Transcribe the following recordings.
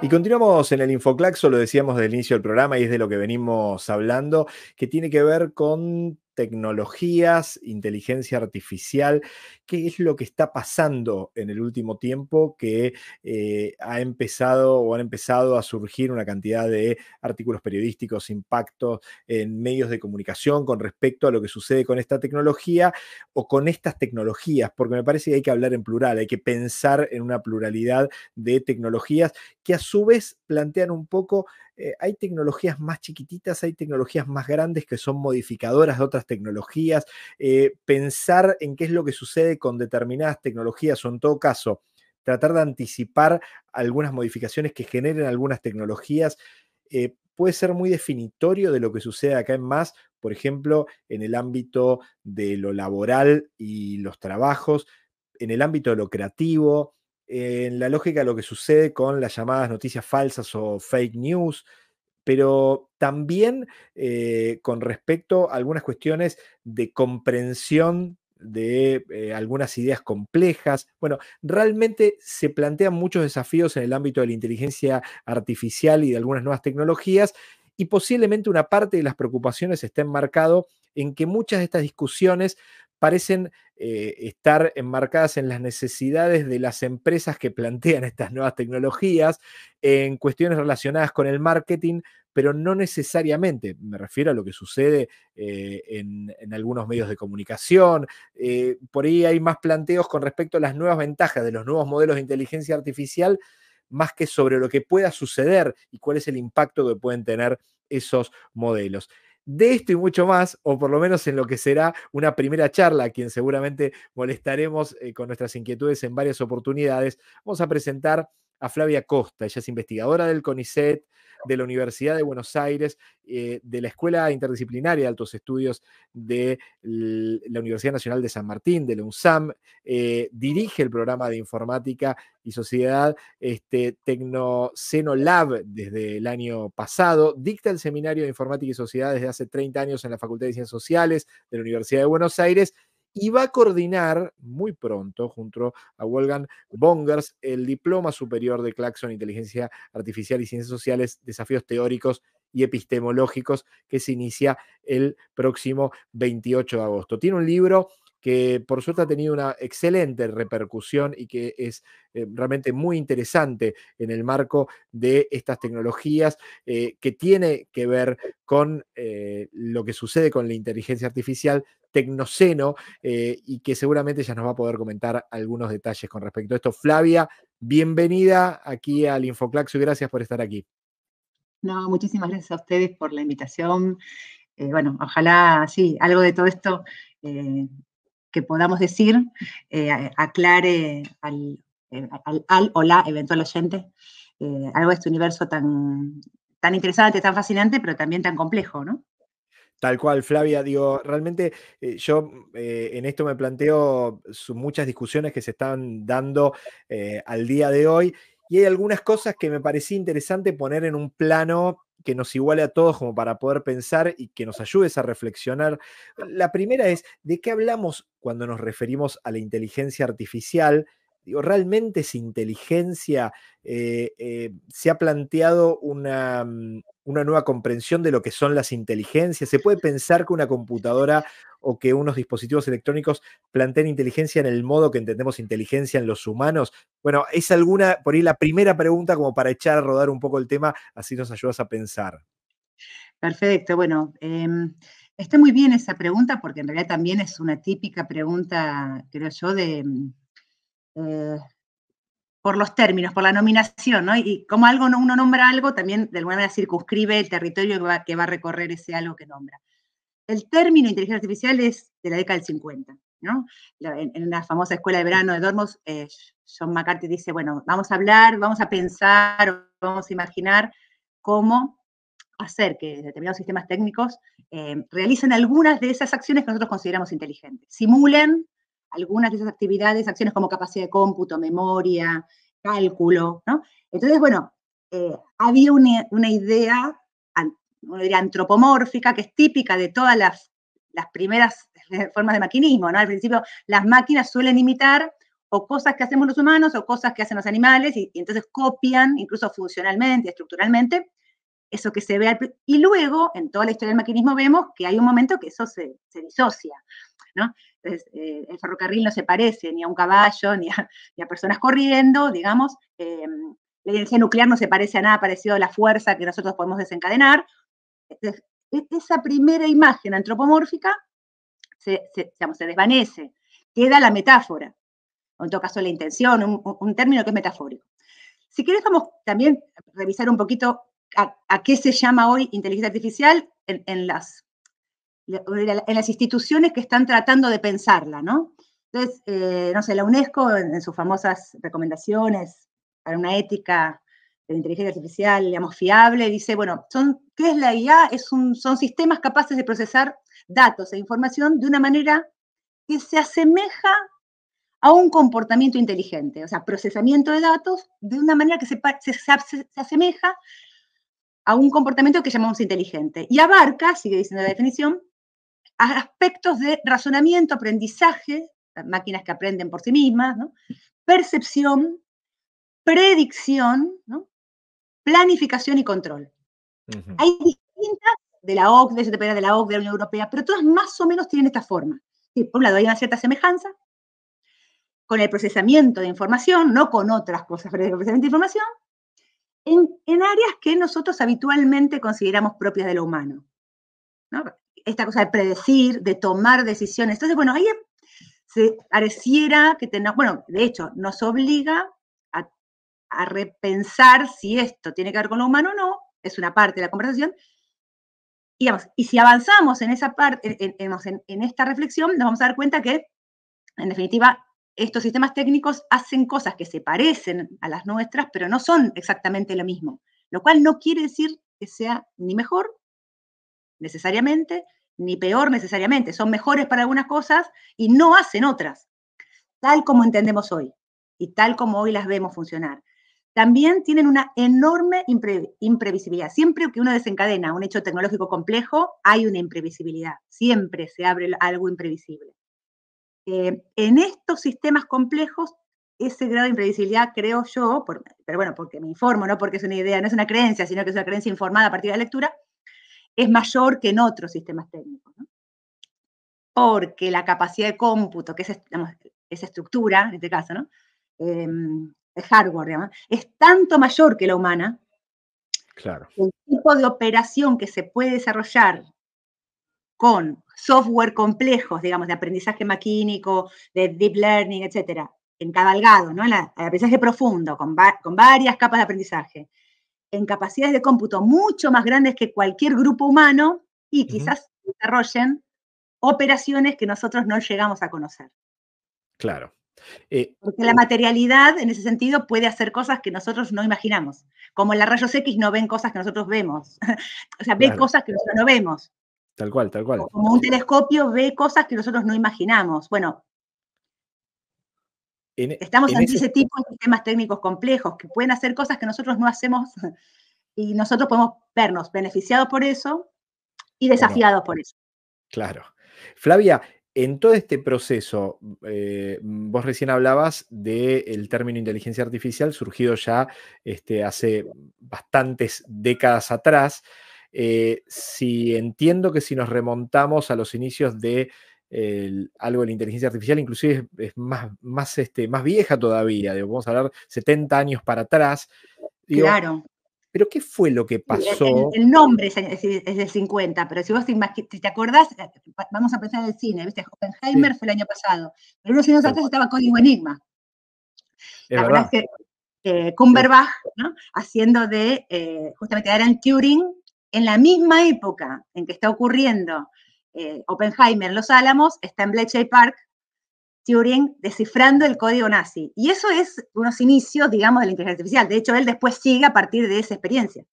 Y continuamos en el Infoclaxo, lo decíamos desde el inicio del programa y es de lo que venimos hablando, que tiene que ver con tecnologías, inteligencia artificial, qué es lo que está pasando en el último tiempo que eh, ha empezado o han empezado a surgir una cantidad de artículos periodísticos, impactos en medios de comunicación con respecto a lo que sucede con esta tecnología o con estas tecnologías, porque me parece que hay que hablar en plural, hay que pensar en una pluralidad de tecnologías que a su vez plantean un poco eh, hay tecnologías más chiquititas, hay tecnologías más grandes que son modificadoras de otras tecnologías. Eh, pensar en qué es lo que sucede con determinadas tecnologías o en todo caso, tratar de anticipar algunas modificaciones que generen algunas tecnologías. Eh, puede ser muy definitorio de lo que sucede acá en más, por ejemplo, en el ámbito de lo laboral y los trabajos, en el ámbito de lo creativo, en la lógica de lo que sucede con las llamadas noticias falsas o fake news, pero también eh, con respecto a algunas cuestiones de comprensión de eh, algunas ideas complejas. Bueno, realmente se plantean muchos desafíos en el ámbito de la inteligencia artificial y de algunas nuevas tecnologías y posiblemente una parte de las preocupaciones esté enmarcado en que muchas de estas discusiones parecen eh, estar enmarcadas en las necesidades de las empresas que plantean estas nuevas tecnologías, en cuestiones relacionadas con el marketing, pero no necesariamente. Me refiero a lo que sucede eh, en, algunos medios de comunicación. Eh, por ahí hay más planteos con respecto a las nuevas ventajas de los nuevos modelos de inteligencia artificial, más que sobre lo que pueda suceder y cuál es el impacto que pueden tener esos modelos. De esto y mucho más, o por lo menos en lo que será una primera charla, a quien seguramente molestaremos eh, con nuestras inquietudes en varias oportunidades, vamos a presentar a Flavia Costa. Ella es investigadora del CONICET, de la Universidad de Buenos Aires, eh, de la Escuela Interdisciplinaria de Altos Estudios de la Universidad Nacional de San Martín, de la UNSAM. Eh, dirige el programa de informática y sociedad este, Tecnoceno Lab desde el año pasado. Dicta el seminario de informática y sociedad desde hace 30 años en la Facultad de Ciencias Sociales de la Universidad de Buenos Aires y va a coordinar muy pronto, junto a Wolfgang Bongers, el Diploma Superior de Claxon, Inteligencia Artificial y Ciencias Sociales, Desafíos Teóricos y Epistemológicos, que se inicia el próximo 28 de agosto. Tiene un libro que por suerte ha tenido una excelente repercusión y que es eh, realmente muy interesante en el marco de estas tecnologías eh, que tiene que ver con eh, lo que sucede con la inteligencia artificial, tecnoceno eh, y que seguramente ya nos va a poder comentar algunos detalles con respecto a esto. Flavia, bienvenida aquí al Infoclaxo y gracias por estar aquí. No, muchísimas gracias a ustedes por la invitación. Eh, bueno, ojalá, sí, algo de todo esto eh, que podamos decir aclare al, al, o la eventual oyente algo de este universo tan, tan interesante, tan fascinante, pero también tan complejo, ¿no? Tal cual, Flavia, digo, realmente eh, yo mm, eh, en esto me planteo muchas discusiones que se están dando eh, al día de hoy y hay algunas cosas que me parecía interesante poner en un plano que nos iguale a todos como para poder pensar y que nos ayudes a reflexionar. La primera es, ¿de qué hablamos cuando nos referimos a la inteligencia artificial? Digo, ¿realmente es inteligencia? se ha planteado una, mm, una nueva comprensión de lo que son las inteligencias? ¿Se puede pensar que una computadora o que unos dispositivos electrónicos planteen inteligencia en el modo que entendemos inteligencia en los humanos? Bueno, es alguna, por ahí la primera pregunta como para echar a rodar un poco el tema, así nos ayudas a pensar. Perfecto, bueno, em, está muy bien esa pregunta porque en realidad también es una típica pregunta, creo yo, de... Mm, eh, por los términos, por la nominación, ¿no? Y como algo uno nombra algo, también de alguna manera circunscribe el territorio que va, a recorrer ese algo que nombra. El término inteligencia artificial es de la década del 50, ¿no? En, una la famosa escuela de verano de Dormos, eh, John McCarthy dice, bueno, vamos a hablar, vamos a pensar, vamos a imaginar cómo hacer que determinados sistemas técnicos eh, realicen algunas de esas acciones que nosotros consideramos inteligentes. Simulen algunas de esas actividades, acciones como capacidad de cómputo, memoria, cálculo, ¿no? Entonces, bueno, eh, había una, idea, antropomórfica que es típica de todas las, primeras formas de maquinismo, ¿no? Al principio las máquinas suelen imitar o cosas que hacemos los humanos o cosas que hacen los animales y, y entonces copian incluso funcionalmente, estructuralmente, eso que se ve. y luego, en toda la historia del maquinismo, vemos que hay un momento que eso se, disocia. ¿no? Entonces, eh, el ferrocarril no se parece ni a un caballo, ni a, personas corriendo, digamos. Eh, la energía nuclear no se parece a nada parecido a la fuerza que nosotros podemos desencadenar. E, esa primera imagen antropomórfica se, se desvanece, queda la metáfora, o en todo caso la intención, un, un término que es metafórico. Si querés, vamos también a revisar un poquito a, qué se llama hoy inteligencia artificial en, las, en las instituciones que están tratando de pensarla, ¿no? Entonces, eh, no sé, la UNESCO en, sus famosas recomendaciones para una ética de inteligencia artificial, digamos, fiable, dice, bueno, son, ¿qué es la IA? Es son sistemas capaces de procesar datos e información de una manera que se asemeja a un comportamiento inteligente, o sea, procesamiento de datos de una manera que se, se asemeja a un comportamiento que llamamos inteligente. Y abarca, sigue diciendo la definición, aspectos de razonamiento, aprendizaje, máquinas que aprenden por sí mismas, percepción, predicción, planificación y control. Hay distintas de la OCDE, de la OCDE, de la Unión Europea, pero todas más o menos tienen esta forma. por un lado hay una cierta semejanza con el procesamiento de información, no con otras cosas, pero el procesamiento de información, en, áreas que nosotros habitualmente consideramos propias de lo humano. Esta cosa de predecir, de tomar decisiones. Entonces, bueno, ahí se pareciera que tenemos, bueno, de hecho, nos obliga a, repensar si esto tiene que ver con lo humano o no, es una parte de la conversación, y si avanzamos en esa parte, en, esta reflexión, nos vamos a dar cuenta que, en definitiva, estos sistemas técnicos hacen cosas que se parecen a las nuestras, pero no son exactamente lo mismo, lo cual no quiere decir que sea ni mejor necesariamente, ni peor necesariamente. Son mejores para algunas cosas y no hacen otras, tal como entendemos hoy y tal como hoy las vemos funcionar. También tienen una enorme imprevisibilidad. Siempre que uno desencadena un hecho tecnológico complejo, hay una imprevisibilidad. Siempre se abre algo imprevisible. Eh, en estos sistemas complejos, ese grado de imprevisibilidad, creo yo, pero bueno, porque me informo, no porque es una idea, no es una creencia, sino que es una creencia informada a partir de la lectura, es mayor que en otros sistemas técnicos. Porque la capacidad de cómputo, que es esa estructura, en este caso, em, el hardware, es tanto mayor que la humana. Claro. El tipo de operación que se puede desarrollar con software complejos, digamos, de aprendizaje maquínico, de deep learning, etcétera, encabalgado, ¿no? el aprendizaje profundo, con, varias capas de aprendizaje, en capacidades de cómputo mucho más grandes que cualquier grupo humano y quizás desarrollen operaciones que nosotros no llegamos a conocer. Claro. Eh, Porque la materialidad, en ese sentido, puede hacer cosas que nosotros no imaginamos. Como las rayos X no ven cosas que nosotros vemos. o sea, ve cosas que nosotros no vemos. Tal cual, tal cual. Como un telescopio ve cosas que nosotros no imaginamos. Bueno, e, estamos ante ese, tipo de sistemas técnicos complejos que pueden hacer cosas que nosotros no hacemos y nosotros podemos vernos beneficiados por eso y desafiados por eso. Claro. Flavia, en todo este proceso, eh, vos recién hablabas del término inteligencia artificial surgido ya este, hace bastantes décadas atrás. Eh, si entiendo que si nos remontamos a los inicios de eh, algo de la inteligencia artificial, inclusive es, más, más, este, más vieja todavía, vamos a hablar 70 años para atrás. claro. Pero ¿qué fue lo que pasó? El, nombre es, del 50, pero si vos te, acordás, eh, vamos a pensar en el cine, ¿viste? Oppenheimer fue el año pasado, pero unos años antes estaba Código Enigma. La verdad. es que Cumberbatch, ¿no? Haciendo de, eh, justamente, Aaron Turing, en la misma época en que está ocurriendo eh, Oppenheimer en Los Álamos, está en Bletchley Park Turing descifrando el código nazi. Y eso es unos inicios, digamos, de la inteligencia artificial. De hecho, él después sigue a partir de esa experiencia.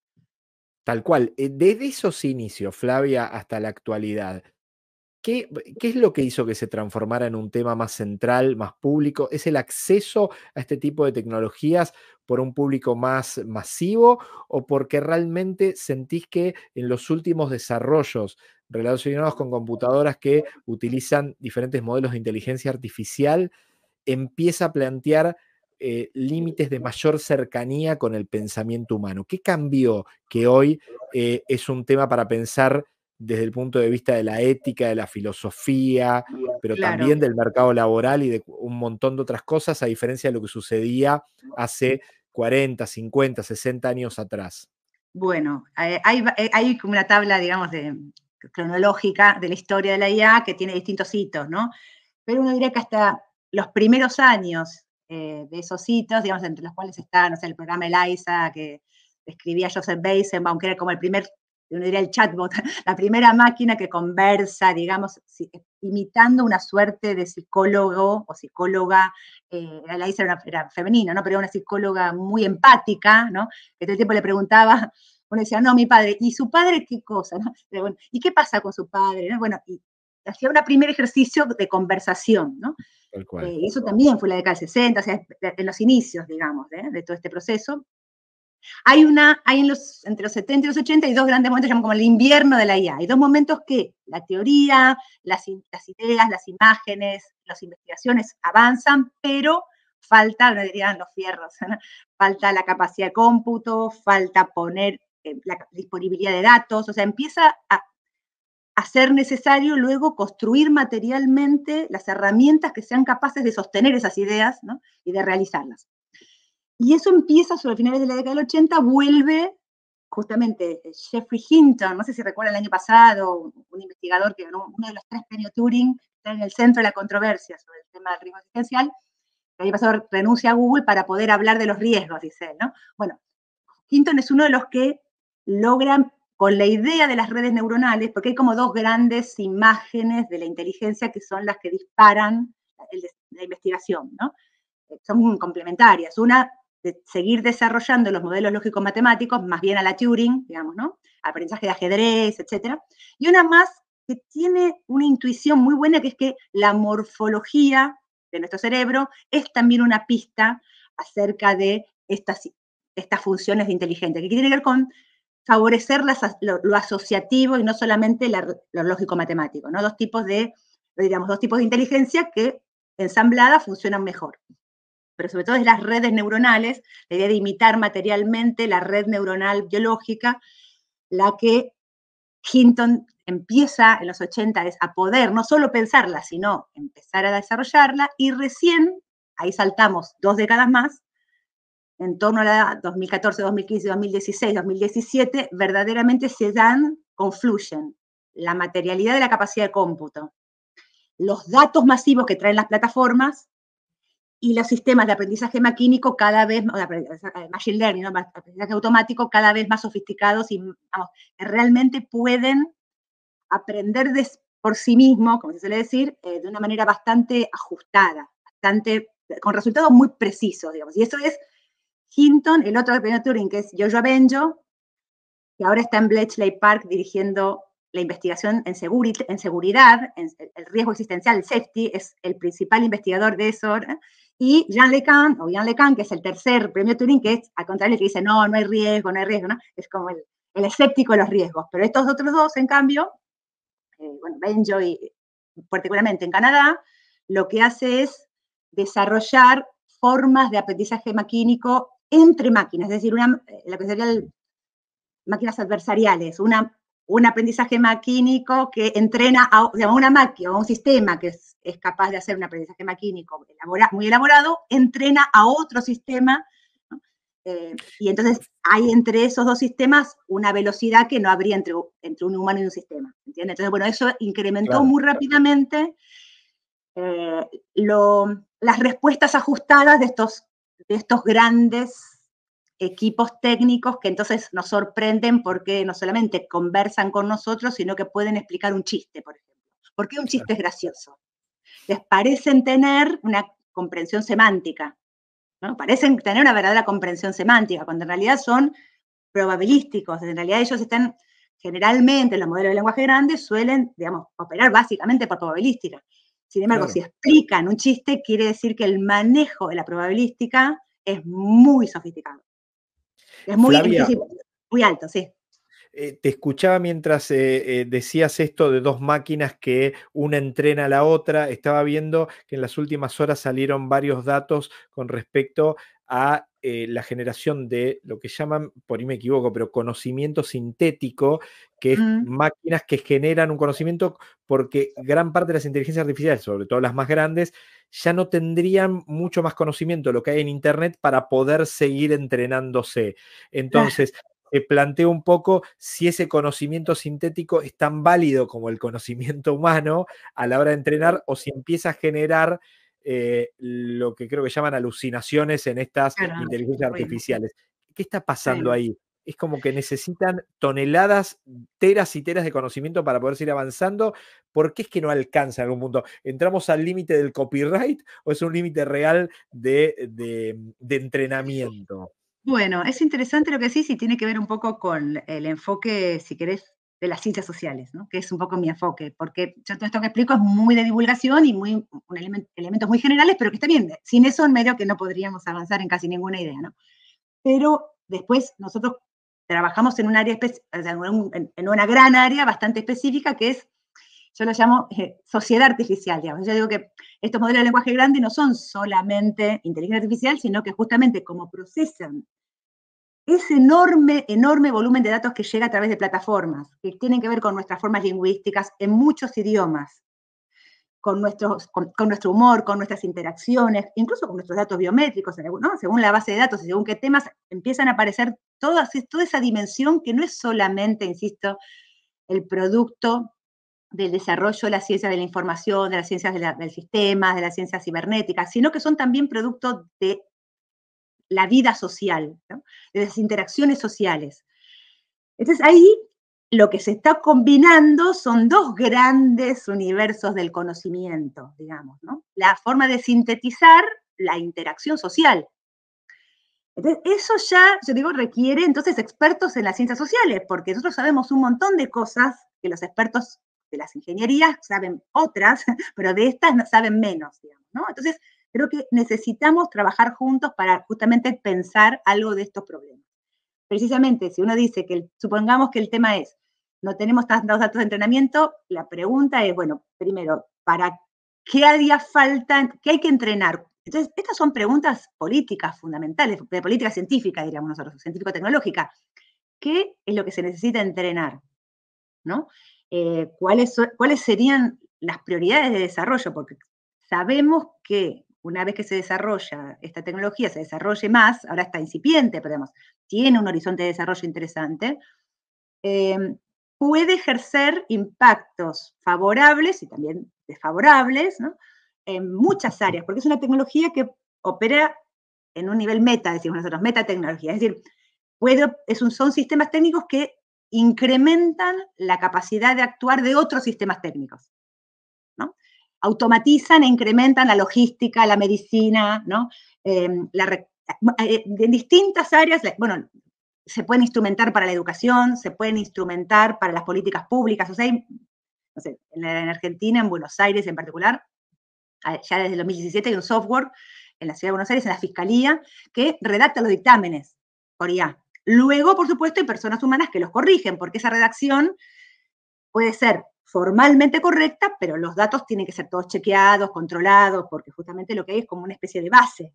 Tal cual. Eh, desde esos inicios, Flavia, hasta la actualidad, ¿Qué, es lo que hizo que se transformara en un tema más central, más público? ¿Es el acceso a este tipo de tecnologías por un público más masivo o porque realmente sentís que en los últimos desarrollos relacionados con computadoras que utilizan diferentes modelos de inteligencia artificial empieza a plantear eh, límites de mayor cercanía con el pensamiento humano? ¿Qué cambió que hoy eh, es un tema para pensar? desde el punto de vista de la ética, de la filosofía, pero también del mercado laboral y de un montón de otras cosas, a diferencia de lo que sucedía hace 40, 50, 60 años atrás. Bueno, eh, eh, hay, como una tabla, digamos, mm, cronológica de la historia de la IA que tiene distintos hitos, ¿no? Pero uno diría que hasta los primeros años eh, de esos hitos, digamos, entre los cuales está, no sé, el programa ELISA que escribía Joseph Weizenbaum, que era como el primer uno diría el chatbot, la primera máquina que conversa, digamos, imitando una suerte de psicólogo o psicóloga, eh, la hice era, femenina, ¿no? Pero era una psicóloga muy empática, ¿no? Que todo el tiempo le preguntaba, uno decía, no, mi padre, ¿y su padre qué cosa? ¿Y qué pasa con su padre? Bueno, y hacía un primer ejercicio de conversación, ¿no? Eh, eso también fue la década del 60, o sea, en los inicios, digamos, ¿eh? de todo este proceso. Hay una, hay entre los 70 y los 80 hay dos grandes momentos, llaman como el invierno de la IA. Hay dos momentos que la teoría, las, ideas, las imágenes, las investigaciones avanzan, pero falta, me dirían los fierros, falta la capacidad de cómputo, falta poner eh, la disponibilidad de datos, o sea, empieza a, hacer ser necesario luego construir materialmente las herramientas que sean capaces de sostener esas ideas y de realizarlas. Y eso empieza sobre finales de la década del 80, vuelve justamente eh, Jeffrey Hinton, no sé si recuerdan el año pasado, un investigador que ganó uno de los tres premios Turing, está en el centro de la controversia sobre el tema del riesgo existencial. El año pasado renuncia a Google para poder hablar de los riesgos, dice él, ¿no? Bueno, Hinton es uno de los que logran con la idea de las redes neuronales, porque hay como dos grandes imágenes de la inteligencia que son las que disparan la investigación, ¿no? Eh, son complementarias. Una seguir desarrollando los modelos lógico matemáticos, más bien a la Turing, digamos, ¿no? Aprendizaje de ajedrez, etcétera. Y una más que tiene una intuición muy buena, que es que la morfología de nuestro cerebro es también una pista acerca de estas, estas funciones de inteligencia, que tiene que ver con favorecer las, lo, asociativo y no solamente lo lógico-matemático, ¿no? Dos tipos de, dos tipos de inteligencia que ensambladas funcionan mejor pero sobre todo es las redes neuronales, la idea de imitar materialmente la red neuronal biológica, la que Hinton empieza en los 80 a poder no solo pensarla, sino empezar a desarrollarla y recién, ahí saltamos dos décadas más, en torno a la 2014, 2015, 2016, 2017, verdaderamente se dan, confluyen la materialidad de la capacidad de cómputo, los datos masivos que traen las plataformas y los sistemas de aprendizaje maquínico cada vez, o de machine learning, ¿no? aprendizaje automático cada vez más sofisticados y vamos, realmente pueden aprender de, por sí mismos, como se suele decir, eh, de una manera bastante ajustada, bastante, con resultados muy precisos, digamos. Y eso es Hinton, el otro premio Turing, que es Jojo Benjo, que ahora está en Bletchley Park dirigiendo la investigación en, seguri en seguridad, en el riesgo existencial, el safety, es el principal investigador de eso. ¿eh? Y Jean Lecan, o Jean Lecan, que es el tercer premio Turing, que es al contrario que dice, no, no hay riesgo, no hay riesgo, Es como el, escéptico de los riesgos. Pero estos otros dos, en cambio, eh, bueno, Benjo y particularmente en Canadá, lo que hace es desarrollar formas de aprendizaje maquínico entre máquinas, es decir, una, eh, lo que máquinas adversariales, una un aprendizaje maquínico que entrena a una máquina o un sistema que es, capaz de hacer un aprendizaje maquínico muy elaborado, entrena a otro sistema. Eh, y entonces hay entre esos dos sistemas una velocidad que no habría entre, un humano y un sistema. Entonces, bueno, eso incrementó muy rápidamente eh, las respuestas ajustadas de estos, de estos grandes equipos técnicos que entonces nos sorprenden porque no solamente conversan con nosotros, sino que pueden explicar un chiste, por ejemplo. ¿Por qué un chiste es gracioso? Les parecen tener una comprensión semántica, ¿no? Parecen tener una verdadera comprensión semántica, cuando en realidad son probabilísticos, en realidad ellos están generalmente los modelos de lenguaje grande suelen, digamos, operar básicamente por probabilística. Sin embargo, si explican un chiste, quiere decir que el manejo de la probabilística es muy sofisticado. Es muy, alto, sí. Eh, te escuchaba mientras eh, eh, decías esto de dos máquinas que una entrena a la otra. Estaba viendo que en las últimas horas salieron varios datos con respecto a eh, la generación de lo que llaman, por ahí me equivoco, pero conocimiento sintético, que es mm. máquinas que generan un conocimiento porque gran parte de las inteligencias artificiales, sobre todo las más grandes, ya no tendrían mucho más conocimiento de lo que hay en Internet para poder seguir entrenándose. Entonces, planteo un poco si ese conocimiento sintético es tan válido como el conocimiento humano a la hora de entrenar o si empieza a generar eh, lo que creo que llaman alucinaciones en estas ah, inteligencias artificiales. ¿Qué está pasando ahí? Es como que necesitan toneladas, teras y teras de conocimiento para poder seguir avanzando. ¿Por qué es que no alcanza en algún punto? ¿Entramos al límite del copyright o es un límite real de, de entrenamiento? Bueno, es interesante lo que sí y tiene que ver un poco con el enfoque, si querés, de las ciencias sociales, ¿no? que es un poco mi enfoque, porque yo todo esto que explico es muy de divulgación y muy elementos muy generales, pero que está bien, sin eso en medio que no podríamos avanzar en casi ninguna idea, ¿no? Pero después nosotros trabajamos en un área, en una gran área bastante específica que es, yo lo llamo eh, sociedad artificial, digamos. Yo digo que estos modelos de lenguaje grande no son solamente inteligencia artificial, sino que justamente como procesan ese enorme, enorme volumen de datos que llega a través de plataformas, que tienen que ver con nuestras formas lingüísticas en muchos idiomas, con, nuestros, con, nuestro humor, con nuestras interacciones, incluso con nuestros datos biométricos, según la base de datos y según qué temas empiezan a aparecer toda esa dimensión que no es solamente, insisto, el producto del desarrollo de la ciencia de la información, de las ciencias del sistema, de las ciencias cibernéticas, sino que son también producto de la vida social, de las interacciones sociales. Entonces ahí lo que se está combinando son dos grandes universos del conocimiento, digamos, ¿no? La forma de sintetizar la interacción social. Entonces, eso ya, yo digo, requiere entonces expertos en las ciencias sociales, porque nosotros sabemos un montón de cosas que los expertos de las ingenierías saben otras, pero de estas saben menos, digamos, ¿no? Entonces, Creo que necesitamos trabajar juntos para justamente pensar algo de estos problemas. Precisamente, si uno dice que, supongamos que el tema es, no tenemos tantos datos de entrenamiento, la pregunta es, bueno, primero, ¿para qué haría falta, qué hay que entrenar? Entonces, estas son preguntas políticas fundamentales, de política científica, diríamos nosotros, científico-tecnológica. ¿Qué es lo que se necesita entrenar? ¿No? Eh, ¿cuáles, ¿Cuáles serían las prioridades de desarrollo? Porque sabemos que una vez que se desarrolla esta tecnología, se desarrolle más, ahora está incipiente, pero tiene un horizonte de desarrollo interesante, em, puede ejercer impactos favorables y también desfavorables en muchas áreas, porque es una tecnología que opera en un nivel meta, decimos nosotros, tecnología, es decir, son sistemas técnicos que incrementan la capacidad de actuar de otros sistemas técnicos automatizan e incrementan la logística, la medicina, ¿no? Em, eh, en distintas áreas, bueno, se pueden instrumentar para la educación, se pueden instrumentar para las políticas públicas, o sea, en, Argentina, en Buenos Aires en particular, ah, ya desde el 2017 hay un software en la Ciudad de Buenos Aires, en la Fiscalía, que redacta los dictámenes por IA. Luego, por supuesto, hay personas humanas que los corrigen, porque esa redacción puede ser formalmente correcta, pero los datos tienen que ser todos chequeados, controlados, porque justamente lo que hay es como una especie de base.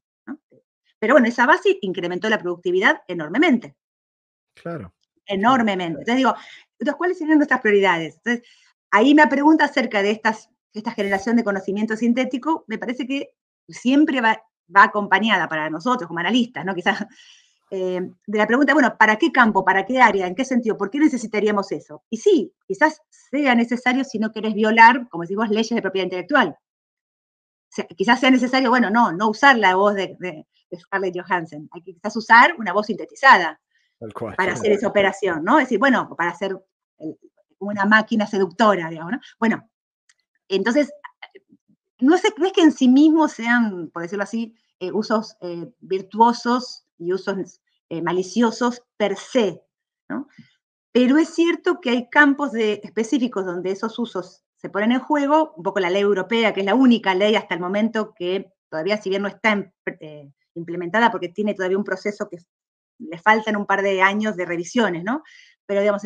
Pero bueno, esa base incrementó la productividad enormemente. Claro. Enormemente. Entonces digo, entonces, ¿cuáles serían nuestras prioridades? Entonces, ahí me pregunta acerca de esta generación de conocimiento sintético, me parece que siempre va, va acompañada para nosotros como analistas, ¿no? Quizás eh, de la pregunta, bueno, ¿para qué campo? ¿Para qué área? ¿En qué sentido? ¿Por qué necesitaríamos eso? Y sí, quizás sea necesario si no querés violar, como decimos, leyes de propiedad intelectual. quizás sea necesario, bueno, no, no usar la voz de, Scarlett Johansson, hay que quizás usar una voz sintetizada para hacer esa operación, ¿no? Es decir, bueno, para hacer una máquina seductora, digamos, ¿no? Bueno, entonces, no es, que en sí mismo sean, por decirlo así, eh, usos eh, virtuosos y usos eh, maliciosos per se. ¿no? Pero es cierto que hay campos de, específicos donde esos usos se ponen en juego, un poco la ley europea, que es la única ley hasta el momento que todavía, si bien no está eh, implementada, porque tiene todavía un proceso que le faltan un par de años de revisiones, ¿no? Pero digamos,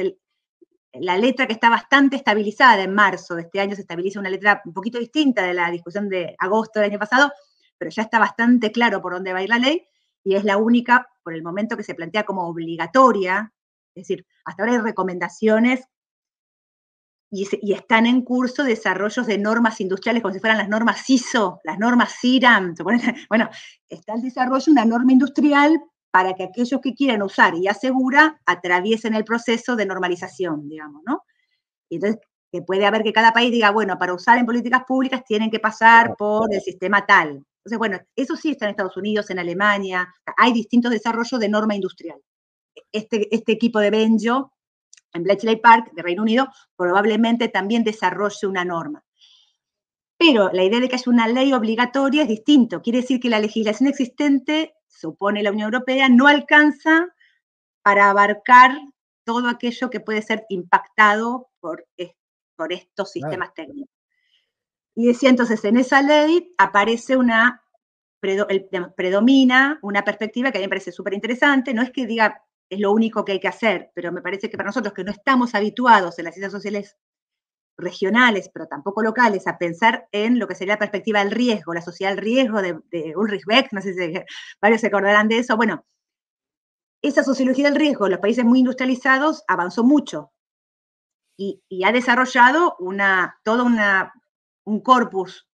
la letra que está bastante estabilizada en marzo de este año se estabiliza una letra un poquito distinta de la discusión de agosto del año pasado, pero ya está bastante claro por dónde va a ir la ley y es la única, por el momento, que se plantea como obligatoria. Es decir, hasta ahora hay recomendaciones y, están en curso desarrollos de normas industriales, como si fueran las normas ISO, las normas CIRAM. Bueno, está el desarrollo de una norma industrial para que aquellos que quieran usar y asegura atraviesen el proceso de normalización, digamos, ¿no? Y entonces, que puede haber que cada país diga, bueno, para usar en políticas públicas tienen que pasar por el sistema tal. Entonces, bueno, eso sí está en Estados Unidos, en Alemania, hay distintos desarrollos de norma industrial. Este, este, equipo de Benjo en Bletchley Park, de Reino Unido, probablemente también desarrolle una norma. Pero la idea de que haya una ley obligatoria es distinto. Quiere decir que la legislación existente, supone la Unión Europea, no alcanza para abarcar todo aquello que puede ser impactado por, estos sistemas técnicos. Y decía entonces, en esa ley aparece una, predomina una perspectiva que a mí me parece súper interesante, no es que diga es lo único que hay que hacer, pero me parece que para nosotros que no estamos habituados en las ciencias sociales regionales, pero tampoco locales, a pensar en lo que sería la perspectiva del riesgo, la sociedad del riesgo de, Ulrich Beck, no sé si varios se acordarán de eso. Bueno, esa sociología del riesgo en los países muy industrializados avanzó mucho y, y ha desarrollado una, toda una un corpus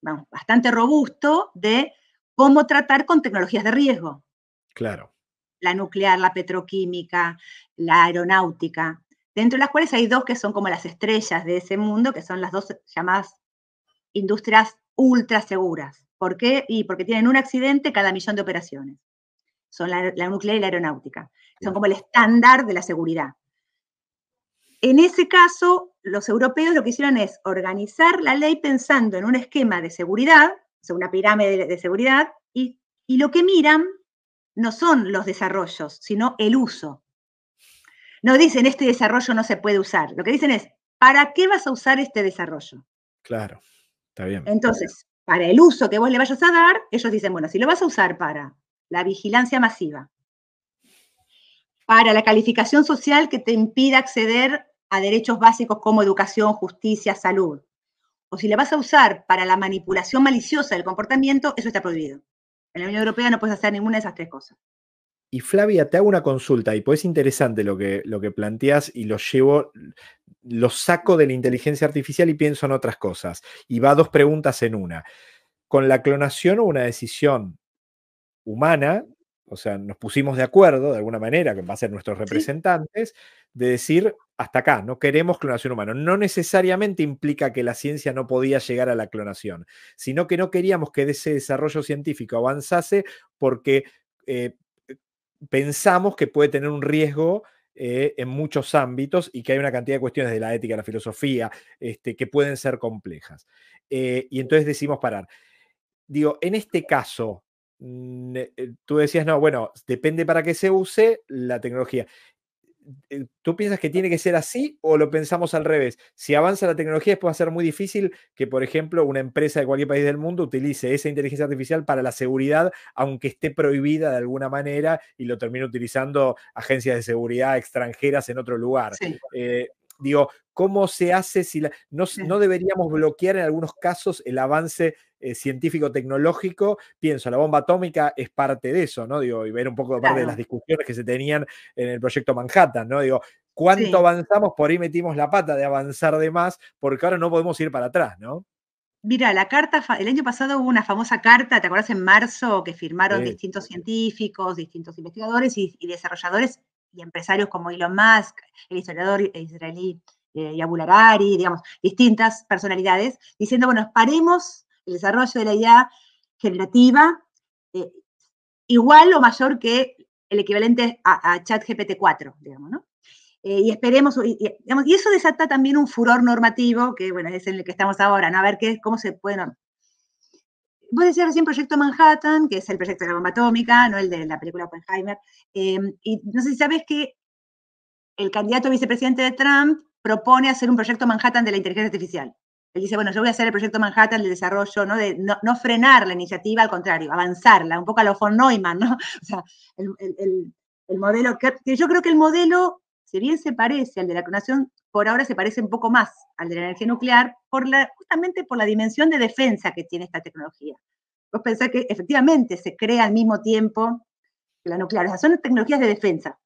bastante robusto de cómo tratar con tecnologías de riesgo. Claro. La nuclear, la petroquímica, la aeronáutica, dentro de las cuales hay dos que son como las estrellas de ese mundo, que son las dos llamadas industrias ultra seguras. ¿Por qué? Y porque tienen un accidente cada millón de operaciones. Son la, la nuclear y la aeronáutica. Son como el estándar de la seguridad. En ese caso, los europeos lo que hicieron es organizar la ley pensando en un esquema de seguridad, o una pirámide de, seguridad, y, lo que miran no son los desarrollos, sino el uso. No dicen este desarrollo no se puede usar, lo que dicen es, ¿para qué vas a usar este desarrollo? Claro, está bien. Entonces, para el uso que vos le vayas a dar, ellos dicen, bueno, si lo vas a usar para la vigilancia masiva, para la calificación social que te impida acceder a derechos básicos como educación, justicia, salud, o si la vas a usar para la manipulación maliciosa del comportamiento, eso está prohibido. En la Unión Europea no puedes hacer ninguna de esas tres cosas. Y Flavia, te hago una consulta, y pues es interesante lo que, lo que planteas y lo llevo, lo saco de la inteligencia artificial y pienso en otras cosas. Y va dos preguntas en una. Con la clonación o una decisión humana, o sea, nos pusimos de acuerdo, de alguna manera, que va a ser nuestros representantes, de decir, hasta acá, no queremos clonación humana. No necesariamente implica que la ciencia no podía llegar a la clonación, sino que no queríamos que ese desarrollo científico avanzase porque eh, pensamos que puede tener un riesgo eh, en muchos ámbitos y que hay una cantidad de cuestiones de la ética, la filosofía, este, que pueden ser complejas. Eh, y entonces decimos parar. Digo, en este caso, Mm, eh, eh, tú decías, no, bueno, depende para qué se use la tecnología. Eh, ¿Tú piensas que tiene que ser así o lo pensamos al revés? Si avanza la tecnología, después va a ser muy difícil que, por ejemplo, una empresa de cualquier país del mundo utilice esa inteligencia artificial para la seguridad, aunque esté prohibida de alguna manera y lo termine utilizando agencias de seguridad extranjeras en otro lugar. Digo, ¿cómo se hace si no, deberíamos bloquear en algunos casos el avance eh, científico-tecnológico? Pienso, la bomba atómica es parte de eso, ¿no? Digo, y ver un poco más parte de las discusiones que se tenían en el proyecto Manhattan, ¿no? Digo, ¿cuánto avanzamos? Por ahí metimos la pata de avanzar de más, porque ahora no podemos ir para atrás, ¿no? Mira, la carta, el año pasado hubo una famosa carta, ¿te acuerdas en marzo? Que firmaron distintos científicos, distintos investigadores y desarrolladores y empresarios como Elon Musk, el historiador israelí eh, Yabul digamos, distintas personalidades, diciendo, bueno, paremos el desarrollo de la idea generativa eh, igual o mayor que el equivalente a, a ChatGPT 4, digamos, ¿no? Eh, y esperemos, digamos, y, eso desata también un furor normativo, que bueno, es en el que estamos ahora, ¿no? A ver qué, cómo se puede vos decías recién Proyecto Manhattan, que es el proyecto de la bomba atómica, no el de la película Oppenheimer. Em, y no sé si sabes que el candidato vicepresidente de Trump propone hacer un proyecto Manhattan de la inteligencia artificial. Él dice, bueno, yo voy a hacer el proyecto Manhattan del desarrollo, ¿no? De no, frenar la iniciativa, al contrario, avanzarla, un poco a lo von Neumann, ¿no? O sea, el, modelo, que, yo creo que el modelo, si bien se parece al de la clonación por ahora se parece un poco más al de la energía nuclear, por la, justamente por la dimensión de defensa que tiene esta tecnología. Vos pensás que efectivamente se crea al mismo tiempo la nuclear. O son tecnologías de defensa.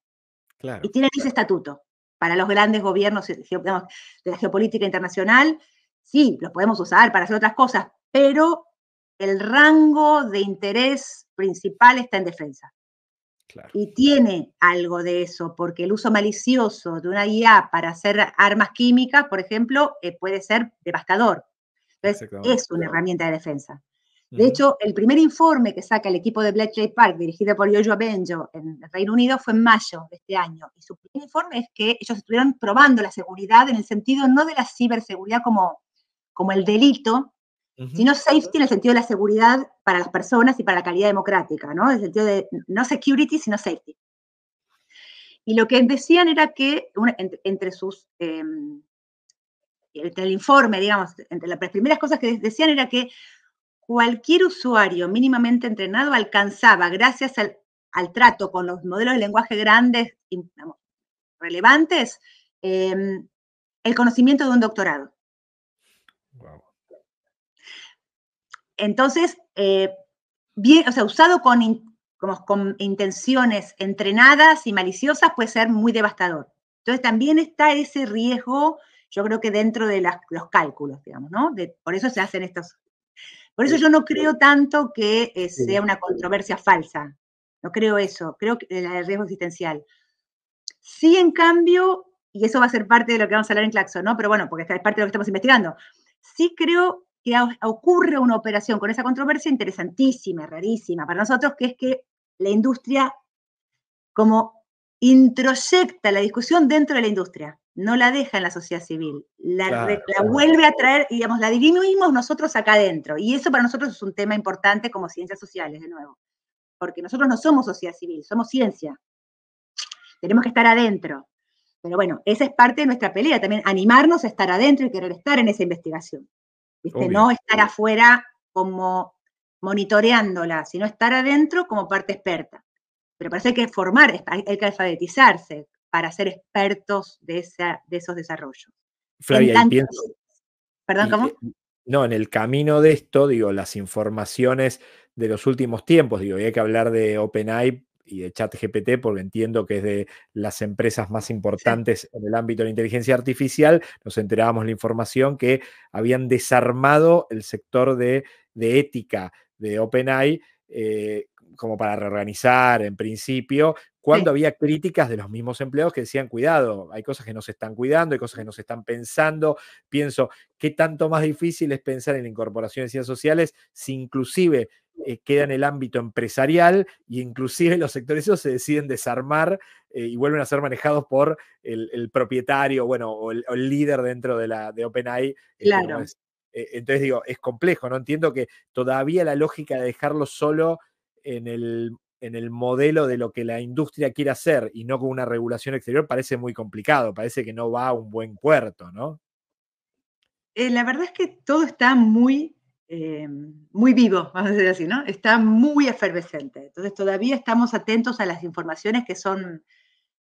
y tienen ese estatuto. Para los grandes gobiernos eh, de la geopolítica internacional, sí, los podemos usar para hacer otras cosas, pero el rango de interés principal está en defensa. Y tiene algo de eso, porque el uso malicioso de una IA para hacer armas químicas, por ejemplo, eh, puede ser devastador. Entonces, es una herramienta de defensa. De hecho, el primer informe que saca el equipo de Black Park, dirigido por Yoyo Benjo en el Reino Unido, fue en mayo de este año. Y su primer informe es que ellos estuvieron probando la seguridad en el sentido no de la ciberseguridad como el delito, sino safety en el sentido de la seguridad para las personas y para la calidad democrática, ¿no? En el sentido de no security, sino safety. Y lo que decían era que entre, sus... Em, entre el informe, digamos, entre las primeras cosas que decían era que cualquier usuario mínimamente entrenado alcanzaba, gracias al, trato con los modelos de lenguaje grandes, y relevantes, em, el conocimiento de un doctorado. Entonces, eh, bien, o sea, usado con, como, con intenciones entrenadas y maliciosas puede ser muy devastador. Entonces, también está ese riesgo, yo creo que dentro de los cálculos, digamos, ¿no? De, por eso se hacen estos. Por eso yo no creo tanto que eh, sea una controversia falsa. No creo eso, creo que eh, el riesgo existencial. Sí, en cambio, y eso va a ser parte de lo que vamos a hablar en Claxo, ¿no? Pero bueno, porque es parte de lo que estamos investigando. Sí creo que ocurre una operación con esa controversia interesantísima, rarísima para nosotros, que es que la industria como introyecta la discusión dentro de la industria, no la deja en la sociedad civil, la, vuelve a traer, digamos, la dirimimos nosotros acá adentro. Y eso para nosotros es un tema importante como ciencias sociales, de nuevo, porque nosotros no somos sociedad civil, somos ciencia. Tenemos que estar adentro. Pero bueno, esa es parte de nuestra pelea, también animarnos a estar adentro y querer estar en esa investigación. No estar afuera como monitoreándola, sino estar adentro como parte experta. Pero parece hay que formar, hay que alfabetizarse para ser expertos de, de esos desarrollos. Flavia, ¿Perdón, cómo? Eh, no, en el camino de esto, digo, las informaciones de los últimos tiempos, digo, y hay que hablar de OpenAI y de ChatGPT, porque entiendo que es de las empresas más importantes en el ámbito de la inteligencia artificial, nos enterábamos la información que habían desarmado el sector de, de ética de OpenAI. Eh, como para reorganizar en principio, cuando había críticas de los mismos empleados que decían, cuidado, hay cosas que no se están cuidando, hay cosas que no se están pensando, pienso, ¿qué tanto más difícil es pensar en la incorporación de ciencias sociales si inclusive eh, queda en el ámbito empresarial y inclusive los sectores se deciden desarmar eh, y vuelven a ser manejados por el, propietario, bueno, o el, líder dentro de, la, de OpenAI. E, entonces digo, es complejo, no entiendo que todavía la lógica de dejarlo solo en el, modelo de lo que la industria quiere hacer y no con una regulación exterior parece muy complicado, parece que no va a un buen puerto, ¿no? Eh, la verdad es que todo está muy, eh, muy vivo, vamos a decir así, ¿no? Está muy efervescente. Entonces todavía estamos atentos a las informaciones que son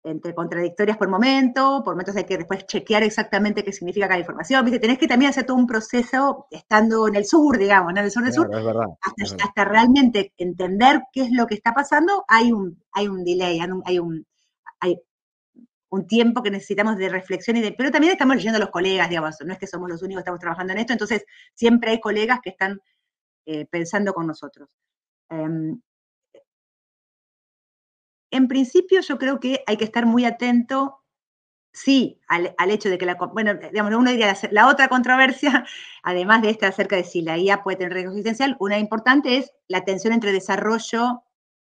entre contradictorias por momento, por momentos hay que después chequear exactamente qué significa cada información, ¿viste? tenés que también hacer todo un proceso estando en el sur, digamos, en el sur del sur, hasta, realmente entender qué es lo que está pasando, hay un, hay un delay, hay un, hay un, tiempo que necesitamos de reflexión, y pero también estamos leyendo a los colegas, digamos, no es que somos los únicos que estamos trabajando en esto, entonces siempre hay colegas que están eh, pensando con nosotros. Em, en principio yo creo que hay que estar muy atento, sí, al, hecho de que la, bueno, digamos, uno diría la, otra controversia, además de esta acerca de si la IA puede tener riesgo existencial, una importante es la tensión entre desarrollo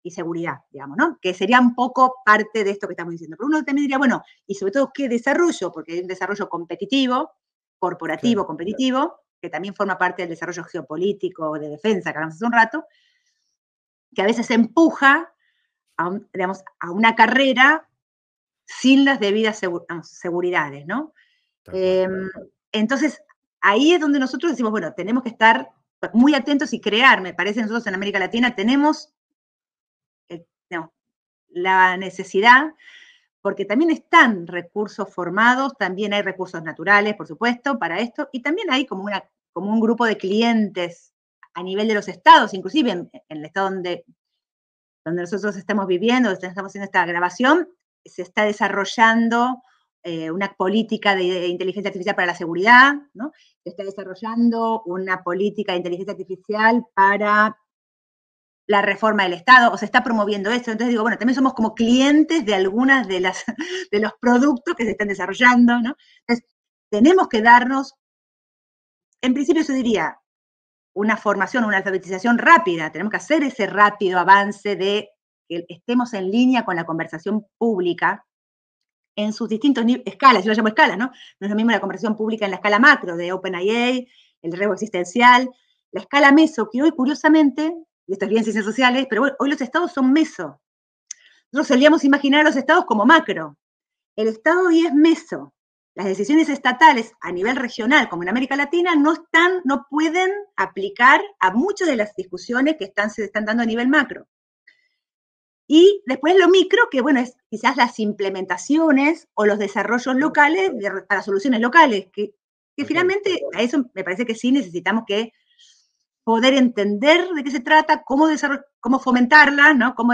y seguridad, digamos, ¿no? Que sería un poco parte de esto que estamos diciendo. Pero uno también diría, bueno, y sobre todo, ¿qué desarrollo? Porque hay un desarrollo competitivo, corporativo, competitivo, que también forma parte del desarrollo geopolítico, de defensa, que hablamos hace un rato, que a veces empuja a, a una carrera sin las debidas seguridades, ¿no? Em, entonces, ahí es donde nosotros decimos, bueno, tenemos que estar muy atentos y crear, me parece, nosotros en América Latina tenemos eh, la necesidad, porque también están recursos formados, también hay recursos naturales, por supuesto, para esto, y también hay como, un grupo de clientes a nivel de los estados, inclusive en el estado donde donde nosotros estamos viviendo, donde estamos haciendo esta grabación, se está desarrollando eh, una política de inteligencia artificial para la seguridad, ¿no? se está desarrollando una política de inteligencia artificial para la reforma del Estado, o se está promoviendo esto. Entonces digo, bueno, también somos como clientes de algunas de las de los productos que se están desarrollando, ¿no? Entonces, tenemos que darnos, en principio se diría, una formación, una alfabetización rápida. Tenemos que hacer ese rápido avance de que estemos en línea con la conversación pública en sus distintos escalas, yo lo llamo escala, ¿no? No es lo mismo la conversación pública en la escala macro de OpenIA, el riesgo existencial, la escala meso, que hoy curiosamente, y esto es bien ciencias sociales, pero hoy los estados son meso. Nosotros solíamos imaginar a los estados como macro. El estado hoy es meso. Las decisiones estatales a nivel regional, como en América Latina, no están, no pueden aplicar a muchas de las discusiones que están, se están dando a nivel macro. Y después lo micro, que bueno, es quizás las implementaciones o los desarrollos locales para las soluciones locales, que, finalmente a eso me parece que sí necesitamos que poder entender de qué se trata, cómo, cómo fomentarla, ¿no? cómo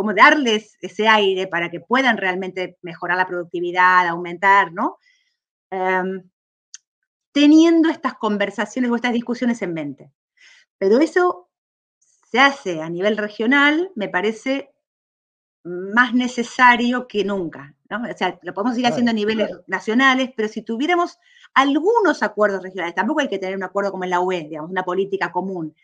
cómo darles ese aire para que puedan realmente mejorar la productividad, aumentar, ¿no? Em, teniendo estas conversaciones o estas discusiones en mente. Pero eso se hace a nivel regional, me parece más necesario que nunca. ¿no? O sea, lo podemos ir haciendo a niveles nacionales, pero si tuviéramos algunos acuerdos regionales, tampoco hay que tener un acuerdo como en la UE, digamos, una política común,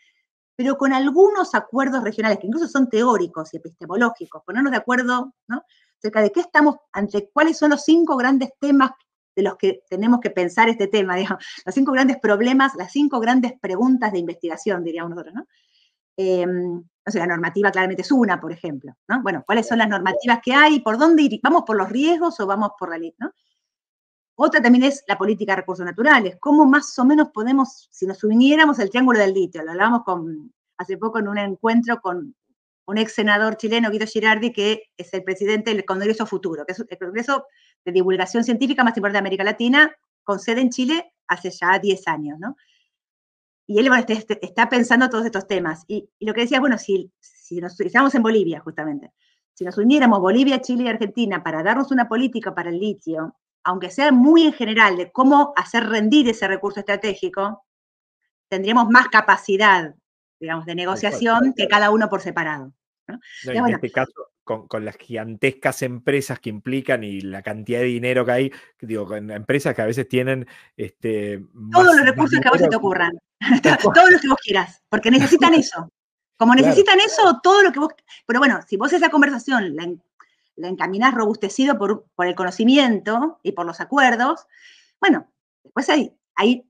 pero con algunos acuerdos regionales, que incluso son teóricos y epistemológicos, ponernos de acuerdo ¿no? acerca de qué estamos, ante cuáles son los cinco grandes temas de los que tenemos que pensar este tema, digamos, los cinco grandes problemas, las cinco grandes preguntas de investigación, diríamos nosotros, ¿no? Em, o sea, la normativa claramente es una, por ejemplo, ¿no? Bueno, ¿cuáles son las normativas que hay? ¿Por dónde ir? ¿Vamos por los riesgos o vamos por la ley? ¿no? Otra también es la política de recursos naturales, cómo más o menos podemos, si nos uniéramos al triángulo del litio, lo hablábamos con, hace poco en un encuentro con un ex senador chileno, Guido Girardi, que es el presidente del Congreso Futuro, que es el Congreso de Divulgación Científica más importante de América Latina, con sede en Chile hace ya 10 años, ¿no? Y él este, este, está pensando todos estos temas. Y, lo que decía, bueno, si, si nos estamos en Bolivia, justamente, si nos uniéramos Bolivia, Chile y Argentina para darnos una política para el litio, aunque sea muy en general, de cómo hacer rendir ese recurso estratégico, tendríamos más capacidad, digamos, de negociación que cada uno por separado. en este caso, con, las gigantescas empresas que implican y la cantidad de dinero que hay, digo, con empresas que a veces tienen... Este, todos los recursos que a vos se te ocurran, todos los que vos quieras, porque necesitan eso. Como necesitan eso, todo lo que vos... Pero bueno, si vos esa conversación la, la encaminás robustecido por, el conocimiento y por los acuerdos. Bueno, después hay, hay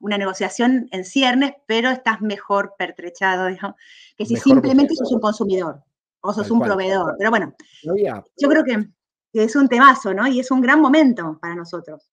una negociación en ciernes, pero estás mejor pertrechado que si simplemente sos un consumidor o sos un proveedor. Pero bueno, yo creo que, es un temazo, ¿no? Y es un gran momento para nosotros.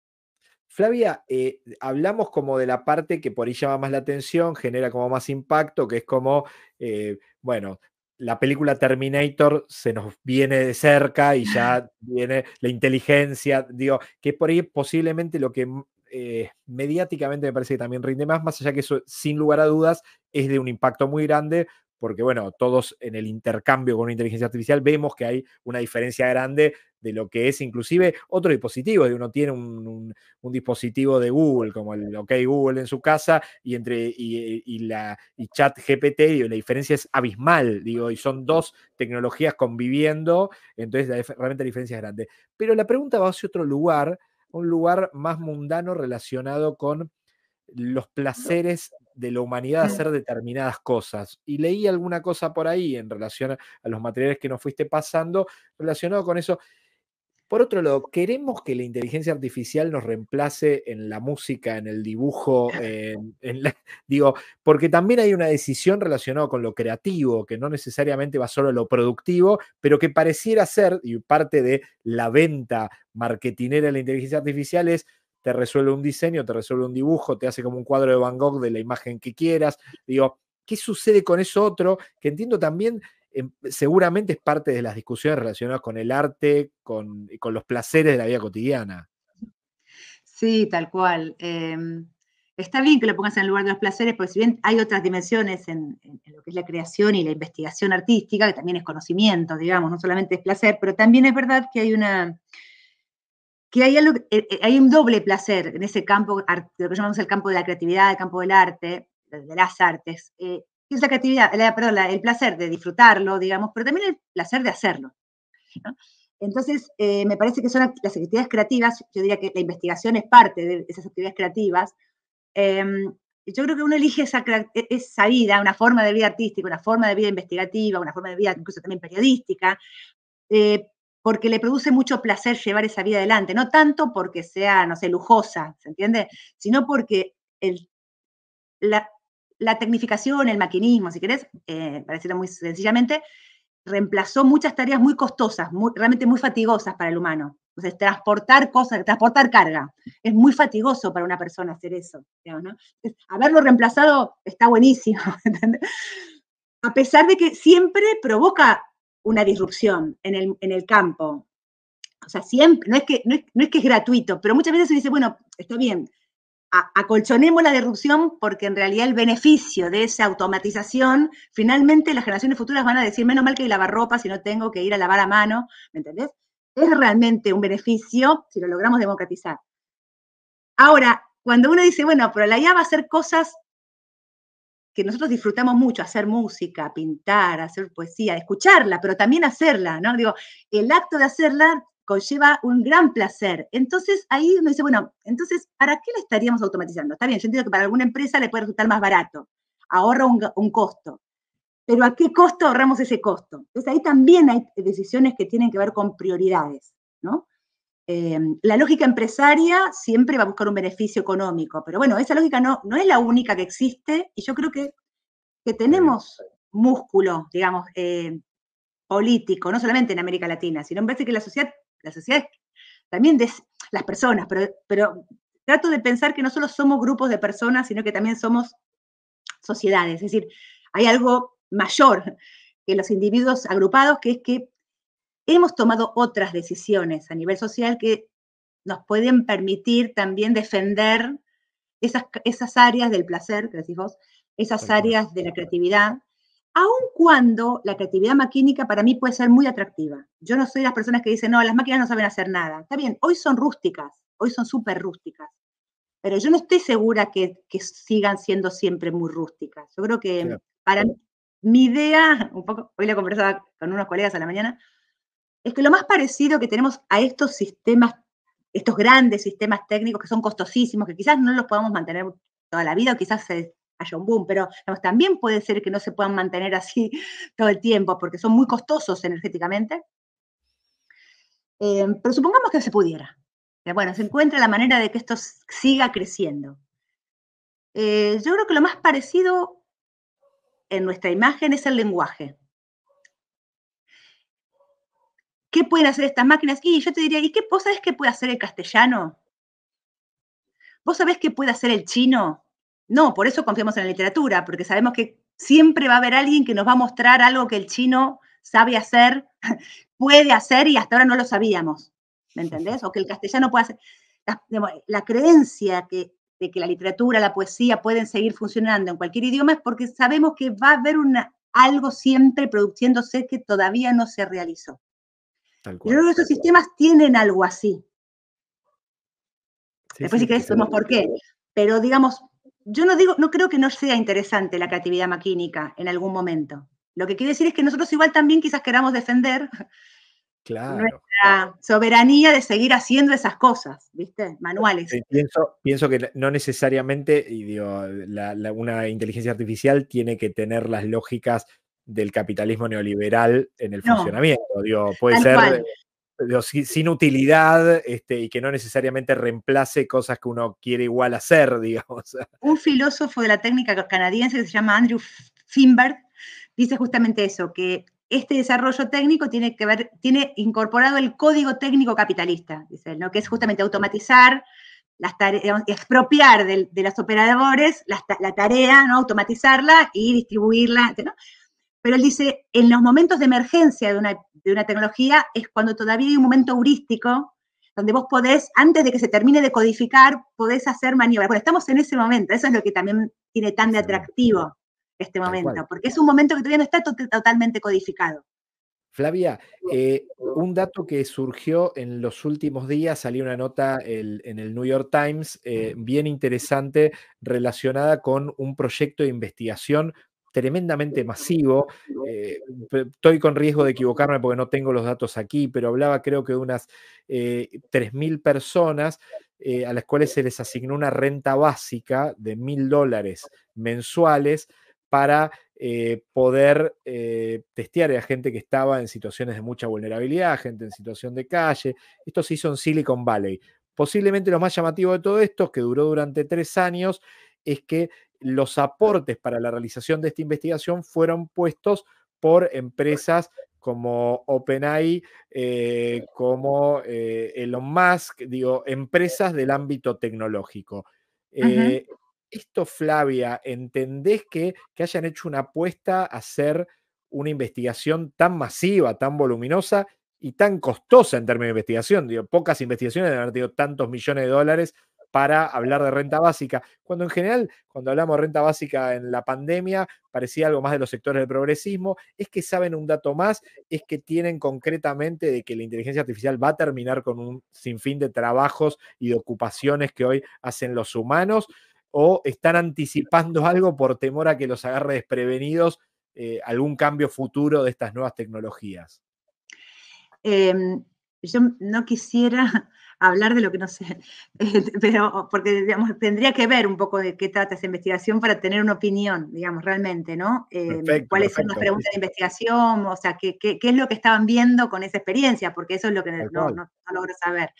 Flavia, eh, hablamos como de la parte que por ahí llama más la atención, genera como más impacto, que es como, eh, bueno, la película Terminator se nos viene de cerca y ya viene la inteligencia, digo, que por ahí posiblemente lo que eh, mediáticamente me parece que también rinde más, más allá que eso, sin lugar a dudas, es de un impacto muy grande, porque bueno, todos en el intercambio con una inteligencia artificial vemos que hay una diferencia grande de lo que es inclusive otro dispositivo. Uno tiene un, dispositivo de Google, como el OK Google en su casa, y entre y, la Chat GPT, la diferencia es abismal, digo, y son dos tecnologías conviviendo, entonces realmente la diferencia es grande. Pero la pregunta va hacia otro lugar, un lugar más mundano relacionado con los placeres de la humanidad mm. hacer determinadas cosas. Y leí alguna cosa por ahí en relación a los materiales que nos fuiste pasando relacionado con eso. Por otro lado, ¿queremos que la inteligencia artificial nos reemplace en la música, en el dibujo? digo, porque también hay una decisión relacionada con lo creativo, que no necesariamente va solo a lo productivo, pero que pareciera ser, y parte de la venta marketinera de la inteligencia artificial es, te resuelve un diseño, te resuelve un dibujo, te hace como un cuadro de Van Gogh de la imagen que quieras. Digo, ¿qué sucede con eso otro? Que entiendo también Em, seguramente es parte de las discusiones relacionadas con el arte, con, con los placeres de la vida cotidiana. Sí, tal cual. Em, está bien que lo pongas en el lugar de los placeres, porque si bien hay otras dimensiones en, lo que es la creación y la investigación artística, que también es conocimiento, digamos, no solamente es placer, pero también es verdad que hay una que hay, algo, eh, eh, hay un doble placer en ese campo, lo que llamamos el campo de la creatividad, el campo del arte, de las artes, eh, es la creatividad, perdón, el placer de disfrutarlo, digamos, pero también el placer de hacerlo. Entonces, eh, me parece que son las actividades creativas, yo diría que la investigación es parte de esas actividades creativas. Em, yo creo que uno elige e-, esa, vida, una forma de vida artística, una forma de vida investigativa, una forma de vida incluso también periodística, eh, porque le produce mucho placer llevar esa vida adelante, no tanto porque sea, no sé, lujosa, ¿se entiende? Sino porque el, la, la tecnificación, el maquinismo, si querés, eh, para decirlo muy sencillamente, reemplazó muchas tareas muy costosas, realmente muy fatigosas para el humano. Entonces, transportar cosas, transportar carga, es muy fatigoso para una persona hacer eso. haberlo reemplazado está buenísimo, ¿entendés? A pesar de que siempre provoca una disrupción en el, campo. O sea, siempre, no es, que, no es que es gratuito, pero muchas veces se dice, bueno, está bien, acolchonemos la disrupción porque en realidad el beneficio de esa automatización, finalmente las generaciones futuras van a decir, menos mal que hay ropa, si no tengo que ir a lavar a mano, ¿me entendés? Es realmente un beneficio si lo logramos democratizar. Ahora, cuando uno dice, bueno, pero la IA va a hacer cosas que nosotros disfrutamos mucho, hacer música, pintar, hacer poesía, escucharla, pero también hacerla, ¿no? Digo, el acto de hacerla conlleva un gran placer. Entonces ahí uno dice, bueno, entonces, ¿para qué la estaríamos automatizando? Está bien, yo entiendo que para alguna empresa le puede resultar más barato, ahorra un, costo, pero ¿a qué costo ahorramos ese costo? Entonces ahí también hay decisiones que tienen que ver con prioridades, ¿no? Em, la lógica empresaria siempre va a buscar un beneficio económico, pero bueno, esa lógica no, no es la única que existe y yo creo que, que tenemos músculo, digamos, eh, político, no solamente en América Latina, sino vez parece que la sociedad las sociedades también de las personas, pero, pero trato de pensar que no solo somos grupos de personas, sino que también somos sociedades. Es decir, hay algo mayor que los individuos agrupados, que es que hemos tomado otras decisiones a nivel social que nos pueden permitir también defender esas, esas áreas del placer, que decís vos, esas áreas de la creatividad, Aun cuando la creatividad maquínica para mí puede ser muy atractiva. Yo no soy de las personas que dicen, no, las máquinas no saben hacer nada. Está bien, hoy son rústicas, hoy son súper rústicas. Pero yo no estoy segura que, sigan siendo siempre muy rústicas. Yo creo que para mí, mi idea, un poco, hoy la conversaba con unos colegas a la mañana, es que lo más parecido que tenemos a estos sistemas, estos grandes sistemas técnicos que son costosísimos, que quizás no los podamos mantener toda la vida o quizás se hay un Boom, pero también puede ser que no se puedan mantener así todo el tiempo porque son muy costosos energéticamente. Eh, pero supongamos que se pudiera. bueno, se encuentra la manera de que esto siga creciendo. Eh, yo creo que lo más parecido en nuestra imagen es el lenguaje. ¿Qué pueden hacer estas máquinas? Y yo te diría, ¿y qué vos sabés que puede hacer el castellano? ¿Vos sabés qué puede hacer el chino? No, por eso confiamos en la literatura, porque sabemos que siempre va a haber alguien que nos va a mostrar algo que el chino sabe hacer, puede hacer y hasta ahora no lo sabíamos. ¿Me entendés? O que el castellano puede hacer. La, creencia de que la literatura, la poesía pueden seguir funcionando en cualquier idioma es porque sabemos que va a haber algo siempre produciéndose que todavía no se realizó. Tal cual, esos sistemas tienen algo así. Después, sí, si querés, por qué. Pero digamos, yo no digo, no creo que no sea interesante la creatividad maquínica en algún momento. Lo que quiere decir es que nosotros igual también quizás queramos defender nuestra soberanía de seguir haciendo esas cosas, ¿viste? Manuales. pienso, pienso, que no necesariamente, una inteligencia artificial tiene que tener las lógicas del capitalismo neoliberal en el funcionamiento. puede ser sin utilidad este, y que no necesariamente reemplace cosas que uno quiere igual hacer, digamos. Un filósofo de la técnica canadiense que se llama Andrew Finberg dice justamente eso, que este desarrollo técnico tiene que ver, tiene incorporado el código técnico capitalista, dice él, que es justamente automatizar las tareas, expropiar de, los operadores la, tarea, ¿no? automatizarla y distribuirla. ¿no? Pero él dice, en los momentos de emergencia de una, tecnología es cuando todavía hay un momento heurístico donde vos podés, antes de que se termine de codificar, podés hacer maniobras. Bueno, estamos en ese momento, eso es lo que también tiene tan de atractivo este momento, porque es un momento que todavía no está totalmente codificado. Flavia, eh, un dato que surgió en los últimos días, salió una nota en el New York Times eh, bien interesante relacionada con un proyecto de investigación tremendamente masivo. Eh, estoy con riesgo de equivocarme porque no tengo los datos aquí, pero hablaba creo que de unas eh, 3.000 personas eh, a las cuales se les asignó una renta básica de 1.000 dólares mensuales para eh, poder testear a gente que estaba en situaciones de mucha vulnerabilidad, gente en situación de calle. Esto se hizo en Silicon Valley. Posiblemente lo más llamativo de todo esto, que duró durante tres años es que los aportes para la realización de esta investigación fueron puestos por empresas como OpenAI, eh, como eh, Elon Musk, digo, empresas del ámbito tecnológico. Eh, esto, Flavia, ¿entendés que, hayan hecho una apuesta a hacer una investigación tan masiva, tan voluminosa y tan costosa en términos de investigación? Digo, pocas investigaciones han tenido tantos millones de dólares para hablar de renta básica, cuando en general, cuando hablamos de renta básica en la pandemia, parecía algo más de los sectores del progresismo, es que saben un dato más, es que tienen concretamente de que la inteligencia artificial va a terminar con un sinfín de trabajos y de ocupaciones que hoy hacen los humanos, o están anticipando algo por temor a que los agarre desprevenidos eh, algún cambio futuro de estas nuevas tecnologías. Em, yo no quisiera hablar de lo que no sé, eh, pero porque digamos, tendría que ver un poco de qué trata esa investigación para tener una opinión, digamos, realmente, ¿no? Eh, ¿Cuáles son las preguntas de investigación? O sea, ¿qué, ¿qué, es lo que estaban viendo con esa experiencia? Porque eso es lo que no, logro saber.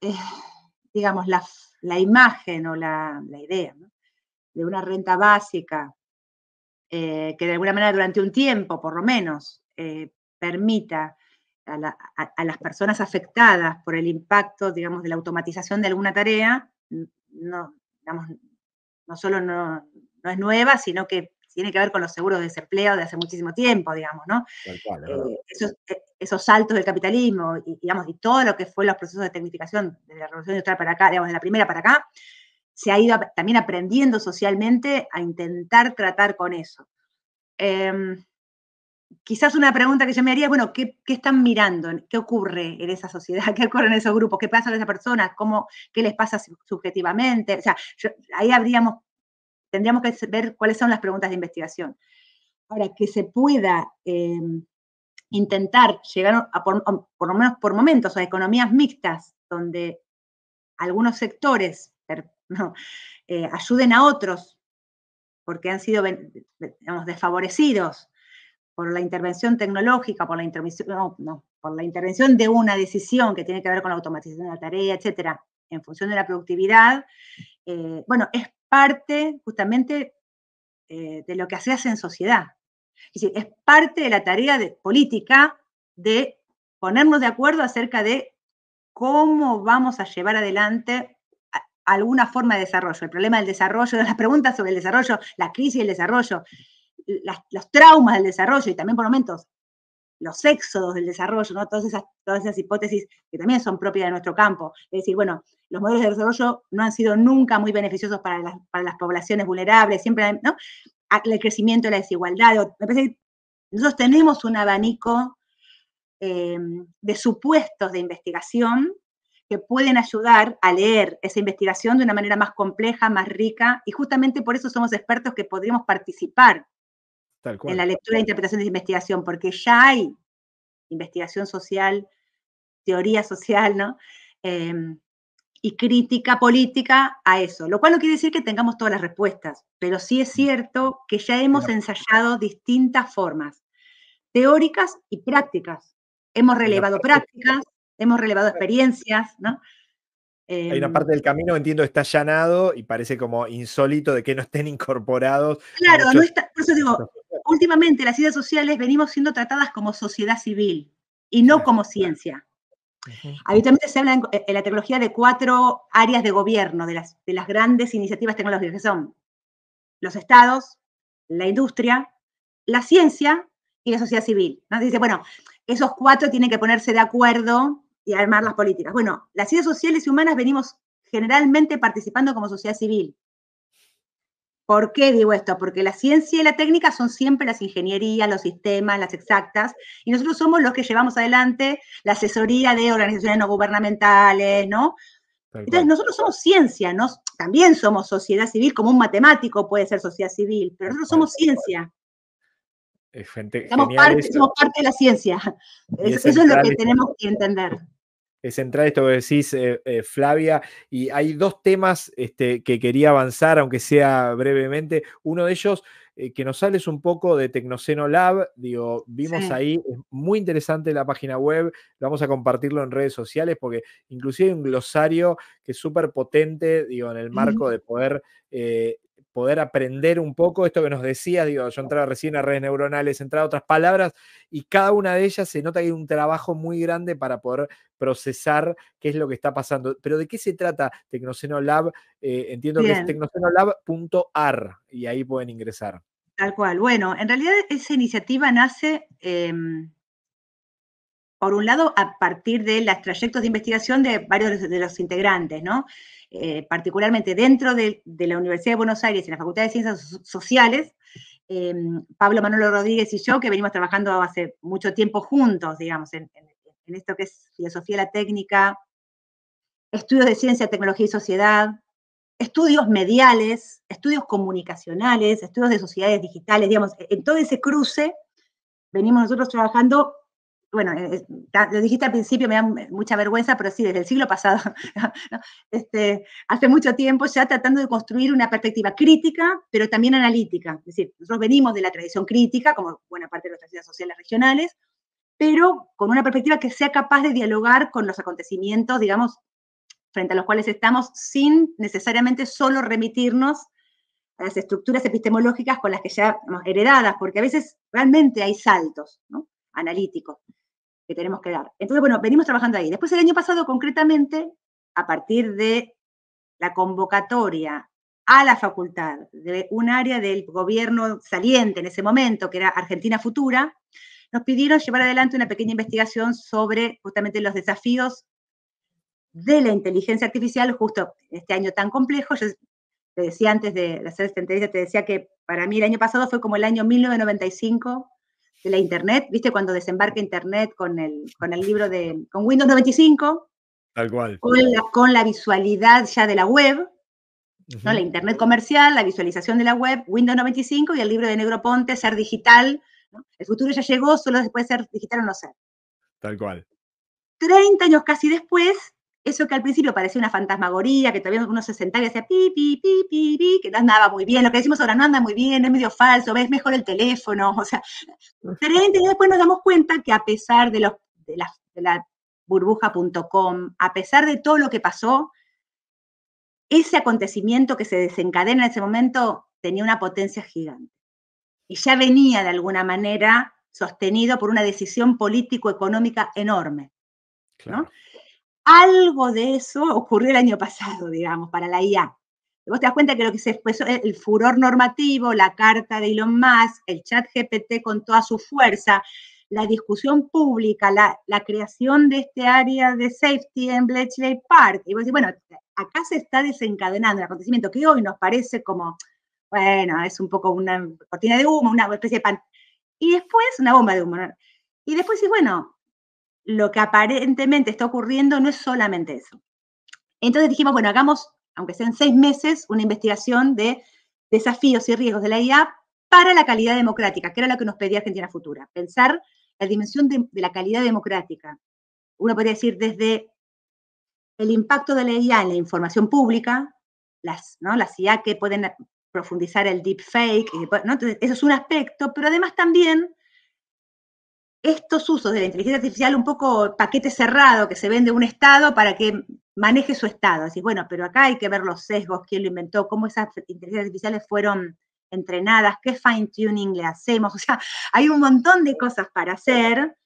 Eh, digamos, la, imagen o la, idea de una renta básica que de alguna manera durante un tiempo, por lo menos, permita a, las personas afectadas por el impacto, digamos, de la automatización de alguna tarea, no, no solo no, es nueva, sino que tiene que ver con los seguros de desempleo de hace muchísimo tiempo, digamos, ¿no? Eh, e, esos, saltos del capitalismo, y, digamos, y todo lo que fue los procesos de tecnificación de la revolución industrial para acá, digamos, de la primera para acá, se ha ido también aprendiendo socialmente a intentar tratar con eso. Em, quizás una pregunta que yo me haría, bueno, ¿qué, están mirando? ¿Qué ocurre en esa sociedad? ¿Qué ocurre en esos grupos? ¿Qué pasa con esas personas? ¿Cómo, ¿Qué les pasa subjetivamente? O sea, ahí habríamos, tendríamos que ver cuáles son las preguntas de investigación. Para que se pueda em, intentar llegar, a por, lo menos por momentos, a economías mixtas, donde algunos sectores eh, ayuden a otros porque han sido desfavorecidos, por la intervención tecnológica, por la intervención, de una decisión que tiene que ver con la automatización de la tarea, etcétera, en función de la productividad, eh, bueno, es parte justamente eh, de lo que se en sociedad. Es decir, es parte de la tarea política de ponernos de acuerdo acerca de cómo vamos a llevar adelante alguna forma de desarrollo, el problema del desarrollo, de las preguntas sobre el desarrollo, la crisis y el desarrollo, los traumas del desarrollo y también por momentos los éxodos del desarrollo, ¿no? todas, esas, todas esas hipótesis que también son propias de nuestro campo. Es decir, bueno, los modelos de desarrollo no han sido nunca muy beneficiosos para las, para las poblaciones vulnerables, siempre ¿no? el crecimiento de la desigualdad. nosotros tenemos un abanico eh, de supuestos de investigación que pueden ayudar a leer esa investigación de una manera más compleja, más rica, y justamente por eso somos expertos que podríamos participar en la lectura e interpretación de investigación, porque ya hay investigación social, teoría social, ¿no? Em, y crítica política a eso, lo cual no quiere decir que tengamos todas las respuestas, pero sí es mm. cierto que ya hemos ensayado distintas formas, teóricas y prácticas. Hemos relevado prácticas, hemos relevado experiencias, ¿no? Hay una em. parte del camino, entiendo, está allanado y parece como insólito de que no estén incorporados. Claro, por eso digo, últimamente las ideas sociales venimos siendo tratadas como sociedad civil y no como ciencia. Habitualmente se habla en, la tecnología de cuatro áreas de gobierno, de las, de las grandes iniciativas tecnológicas, que son los estados, la industria, la ciencia y la sociedad civil. ¿no? dice, bueno, esos cuatro tienen que ponerse de acuerdo y armar las políticas. Bueno, las ideas sociales y humanas venimos generalmente participando como sociedad civil. ¿Por qué digo esto? Porque la ciencia y la técnica son siempre las ingenierías, los sistemas, las exactas, y nosotros somos los que llevamos adelante la asesoría de organizaciones no gubernamentales, ¿no? Entonces, nosotros somos ciencia, ¿no? también somos sociedad civil, como un matemático puede ser sociedad civil, pero nosotros somos ciencia. somos, parte, de la ciencia. eso es lo que tenemos que entender. Eh, central esto que decís, eh, eh, Flavia, y hay dos temas este, que quería avanzar, aunque sea brevemente. Uno de ellos, que nos sales un poco de Tecnoceno Lab, digo, vimos ahí, es muy interesante la página web, vamos a compartirlo en redes sociales, porque inclusive hay un glosario que es súper potente, digo, en el marco de poder poder aprender un poco esto que nos decías, digo, yo entraba recién a redes neuronales, entraba a otras palabras y cada una de ellas se nota que hay un trabajo muy grande para poder procesar qué es lo que está pasando. Pero ¿de qué se trata Tecnoceno Lab? Eh, entiendo que es tecnocenolab.ar y ahí pueden ingresar. Tal cual. Bueno, en realidad esa iniciativa nace em, por un lado, a partir de los trayectos de investigación de varios de los integrantes, ¿no? Eh, particularmente dentro de, la Universidad de Buenos Aires, en la Facultad de Ciencias Sociales, em, Pablo Manolo Rodríguez y yo, que venimos trabajando hace mucho tiempo juntos, digamos, en, en, esto que es filosofía de la técnica, estudios de ciencia, tecnología y sociedad, estudios mediales, estudios comunicacionales, estudios de sociedades digitales, digamos, en todo ese cruce venimos nosotros trabajando bueno, eh, lo dijiste al principio, me da mucha vergüenza, pero sí, desde el siglo pasado, este, hace mucho tiempo ya tratando de construir una perspectiva crítica, pero también analítica. Es decir, nosotros venimos de la tradición crítica, como buena parte de nuestras ciencias sociales regionales, pero con una perspectiva que sea capaz de dialogar con los acontecimientos, digamos, frente a los cuales estamos, sin necesariamente solo remitirnos a las estructuras epistemológicas con las que ya hemos heredadas, porque a veces realmente hay saltos analíticos que tenemos que dar. Entonces, bueno, venimos trabajando ahí. Después el año pasado, concretamente, a partir de la convocatoria a la facultad de un área del gobierno saliente en ese momento, que era Argentina Futura, nos pidieron llevar adelante una pequeña investigación sobre justamente los desafíos de la inteligencia artificial, justo este año tan complejo. Yo te decía antes de hacer esta entrevista, te decía que para mí el año pasado fue como el año 1995 de la Internet, ¿viste? Cuando desembarca Internet con el, con el libro de, con Windows 95. Tal cual. Con la, visualidad ya de la web, ¿no? La Internet comercial, la visualización de la web, Windows 95 y el libro de negro ponte Ser Digital. El futuro ya llegó, solo después ser digital o no ser. Tal cual. 30 años casi después, eso que al principio parecía una fantasmagoría, que todavía uno se sentaba y decía pi, pi, pi, pi, pi, que no andaba muy bien, lo que decimos ahora no anda muy bien, es medio falso, ves mejor el teléfono, o sea, y después nos damos cuenta que a pesar de, los, la, burbuja.com, a pesar de todo lo que pasó, ese acontecimiento que se desencadena en ese momento tenía una potencia gigante. Y ya venía de alguna manera sostenido por una decisión político-económica enorme algo de eso ocurrió el año pasado, digamos, para la IA. Vos te das cuenta que lo que se fue el furor normativo, la carta de Elon Musk, el chat GPT con toda su fuerza, la discusión pública, la, creación de este área de safety en Bletchley Park. Y vos decís, bueno, acá se está desencadenando el acontecimiento que hoy nos parece como, bueno, es un poco una cortina de humo, una especie de pan. Y después una bomba de humo. Y después sí, bueno, lo que aparentemente está ocurriendo no es solamente eso. Entonces dijimos, bueno, hagamos, aunque sean seis meses, una investigación de desafíos y riesgos de la IA para la calidad democrática, que era lo que nos pedía Argentina Futura. Pensar la dimensión de, la calidad democrática. Uno podría decir desde el impacto de la IA en la información pública, las, ¿no? las IA que pueden profundizar el deepfake, ¿no? eso es un aspecto, pero además también estos usos de la inteligencia artificial un poco paquete cerrado que se vende un Estado para que maneje su Estado. Así, bueno, pero acá hay que ver los sesgos, quién lo inventó, cómo esas inteligencias artificiales fueron entrenadas, qué fine-tuning le hacemos. O sea, hay un montón de cosas para hacer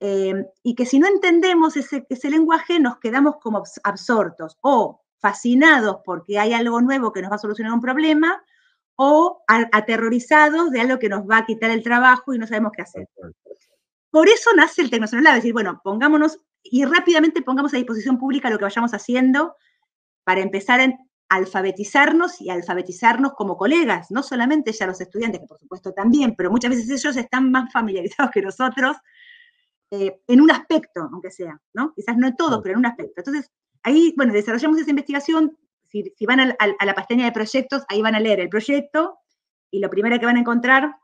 eh, y que si no entendemos ese, lenguaje nos quedamos como absortos o fascinados porque hay algo nuevo que nos va a solucionar un problema o aterrorizados de algo que nos va a quitar el trabajo y no sabemos qué hacer. Por eso nace el Tecnocional es decir, bueno, pongámonos y rápidamente pongamos a disposición pública lo que vayamos haciendo para empezar a alfabetizarnos y alfabetizarnos como colegas, no solamente ya los estudiantes, que por supuesto también, pero muchas veces ellos están más familiarizados que nosotros eh, en un aspecto, aunque sea, ¿no? Quizás no en todo, pero en un aspecto. Entonces, ahí, bueno, desarrollamos esa investigación, si, van a, a la pestaña de proyectos, ahí van a leer el proyecto y lo primero que van a encontrar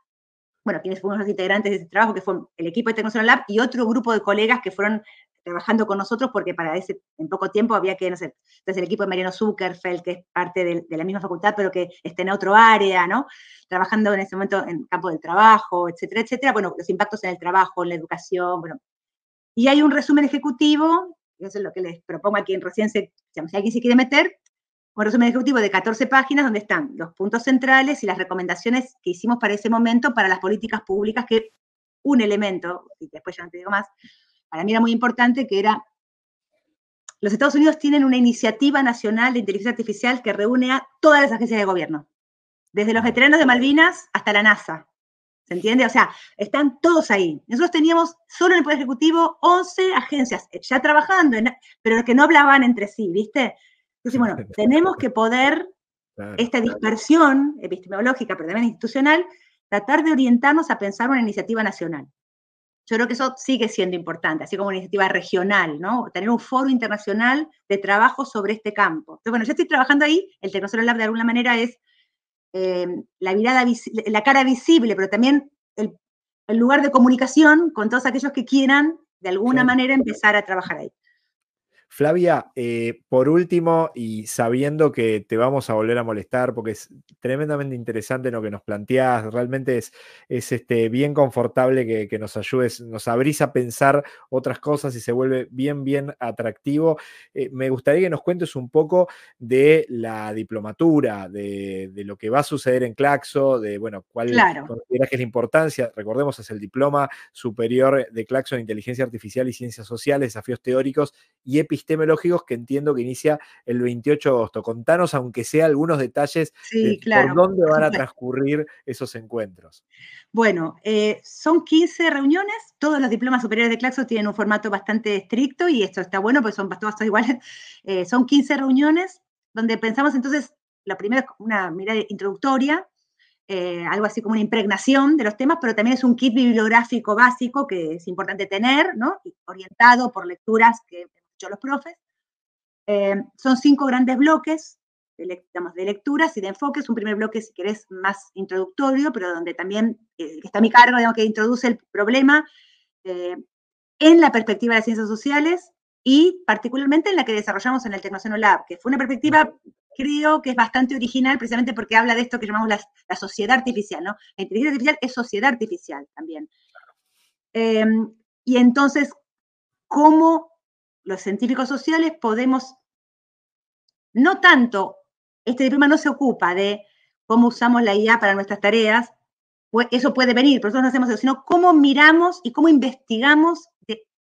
bueno, quienes fuimos los integrantes de ese trabajo, que fue el equipo de Tecnosol Lab y otro grupo de colegas que fueron trabajando con nosotros porque para ese, en poco tiempo había que, no sé, entonces el equipo de Mariano Zuckerfeld, que es parte de, la misma facultad, pero que está en otro área, ¿no? Trabajando en ese momento en el campo del trabajo, etcétera, etcétera. Bueno, los impactos en el trabajo, en la educación, bueno. Y hay un resumen ejecutivo, eso es lo que les propongo aquí quien recién se, si alguien se quiere meter, un resumen ejecutivo de 14 páginas donde están los puntos centrales y las recomendaciones que hicimos para ese momento para las políticas públicas, que un elemento, y después ya no te digo más, para mí era muy importante, que era, los Estados Unidos tienen una iniciativa nacional de inteligencia artificial que reúne a todas las agencias de gobierno, desde los veteranos de Malvinas hasta la NASA. ¿Se entiende? O sea, están todos ahí. Nosotros teníamos solo en el Poder Ejecutivo 11 agencias ya trabajando, pero que no hablaban entre sí, ¿viste? Entonces, bueno, tenemos que poder, esta dispersión epistemológica, pero también institucional, tratar de orientarnos a pensar una iniciativa nacional. Yo creo que eso sigue siendo importante, así como una iniciativa regional, ¿no? Tener un foro internacional de trabajo sobre este campo. Entonces, bueno, yo estoy trabajando ahí, el Tecnosolo Lab de alguna manera es em, la, mirada la cara visible, pero también el, lugar de comunicación con todos aquellos que quieran de alguna manera empezar a trabajar ahí. Flavia, eh, por último, y sabiendo que te vamos a volver a molestar, porque es tremendamente interesante lo que nos planteas, realmente es, es este, bien confortable que, nos ayudes, nos abrís a pensar otras cosas y se vuelve bien, bien atractivo. Eh, me gustaría que nos cuentes un poco de la diplomatura, de, lo que va a suceder en Claxo, de, bueno, cuál que es la importancia, recordemos, es el diploma superior de Claxo en Inteligencia Artificial y Ciencias Sociales, Desafíos Teóricos y Epistemología temelógicos que entiendo que inicia el 28 de agosto. Contanos, aunque sea algunos detalles, por dónde van a transcurrir esos encuentros. Bueno, eh, son 15 reuniones, todos los diplomas superiores de Claxo tienen un formato bastante estricto y esto está bueno, pues son todas iguales, eh, son 15 reuniones donde pensamos entonces, la primera es una mirada introductoria, eh, algo así como una impregnación de los temas, pero también es un kit bibliográfico básico que es importante tener, ¿no? orientado por lecturas que yo los profes. Eh, son cinco grandes bloques de, de lecturas y de enfoques. Un primer bloque, si querés, más introductorio, pero donde también eh, está mi cargo, digamos, que introduce el problema eh, en la perspectiva de ciencias sociales y particularmente en la que desarrollamos en el Tecnoceno Lab, que fue una perspectiva, creo que es bastante original, precisamente porque habla de esto que llamamos la, sociedad artificial, ¿no? La inteligencia artificial es sociedad artificial también. Em, y entonces, ¿cómo los científicos sociales podemos, no tanto, este diploma no se ocupa de cómo usamos la IA para nuestras tareas, eso puede venir, pero nosotros no hacemos eso, sino cómo miramos y cómo investigamos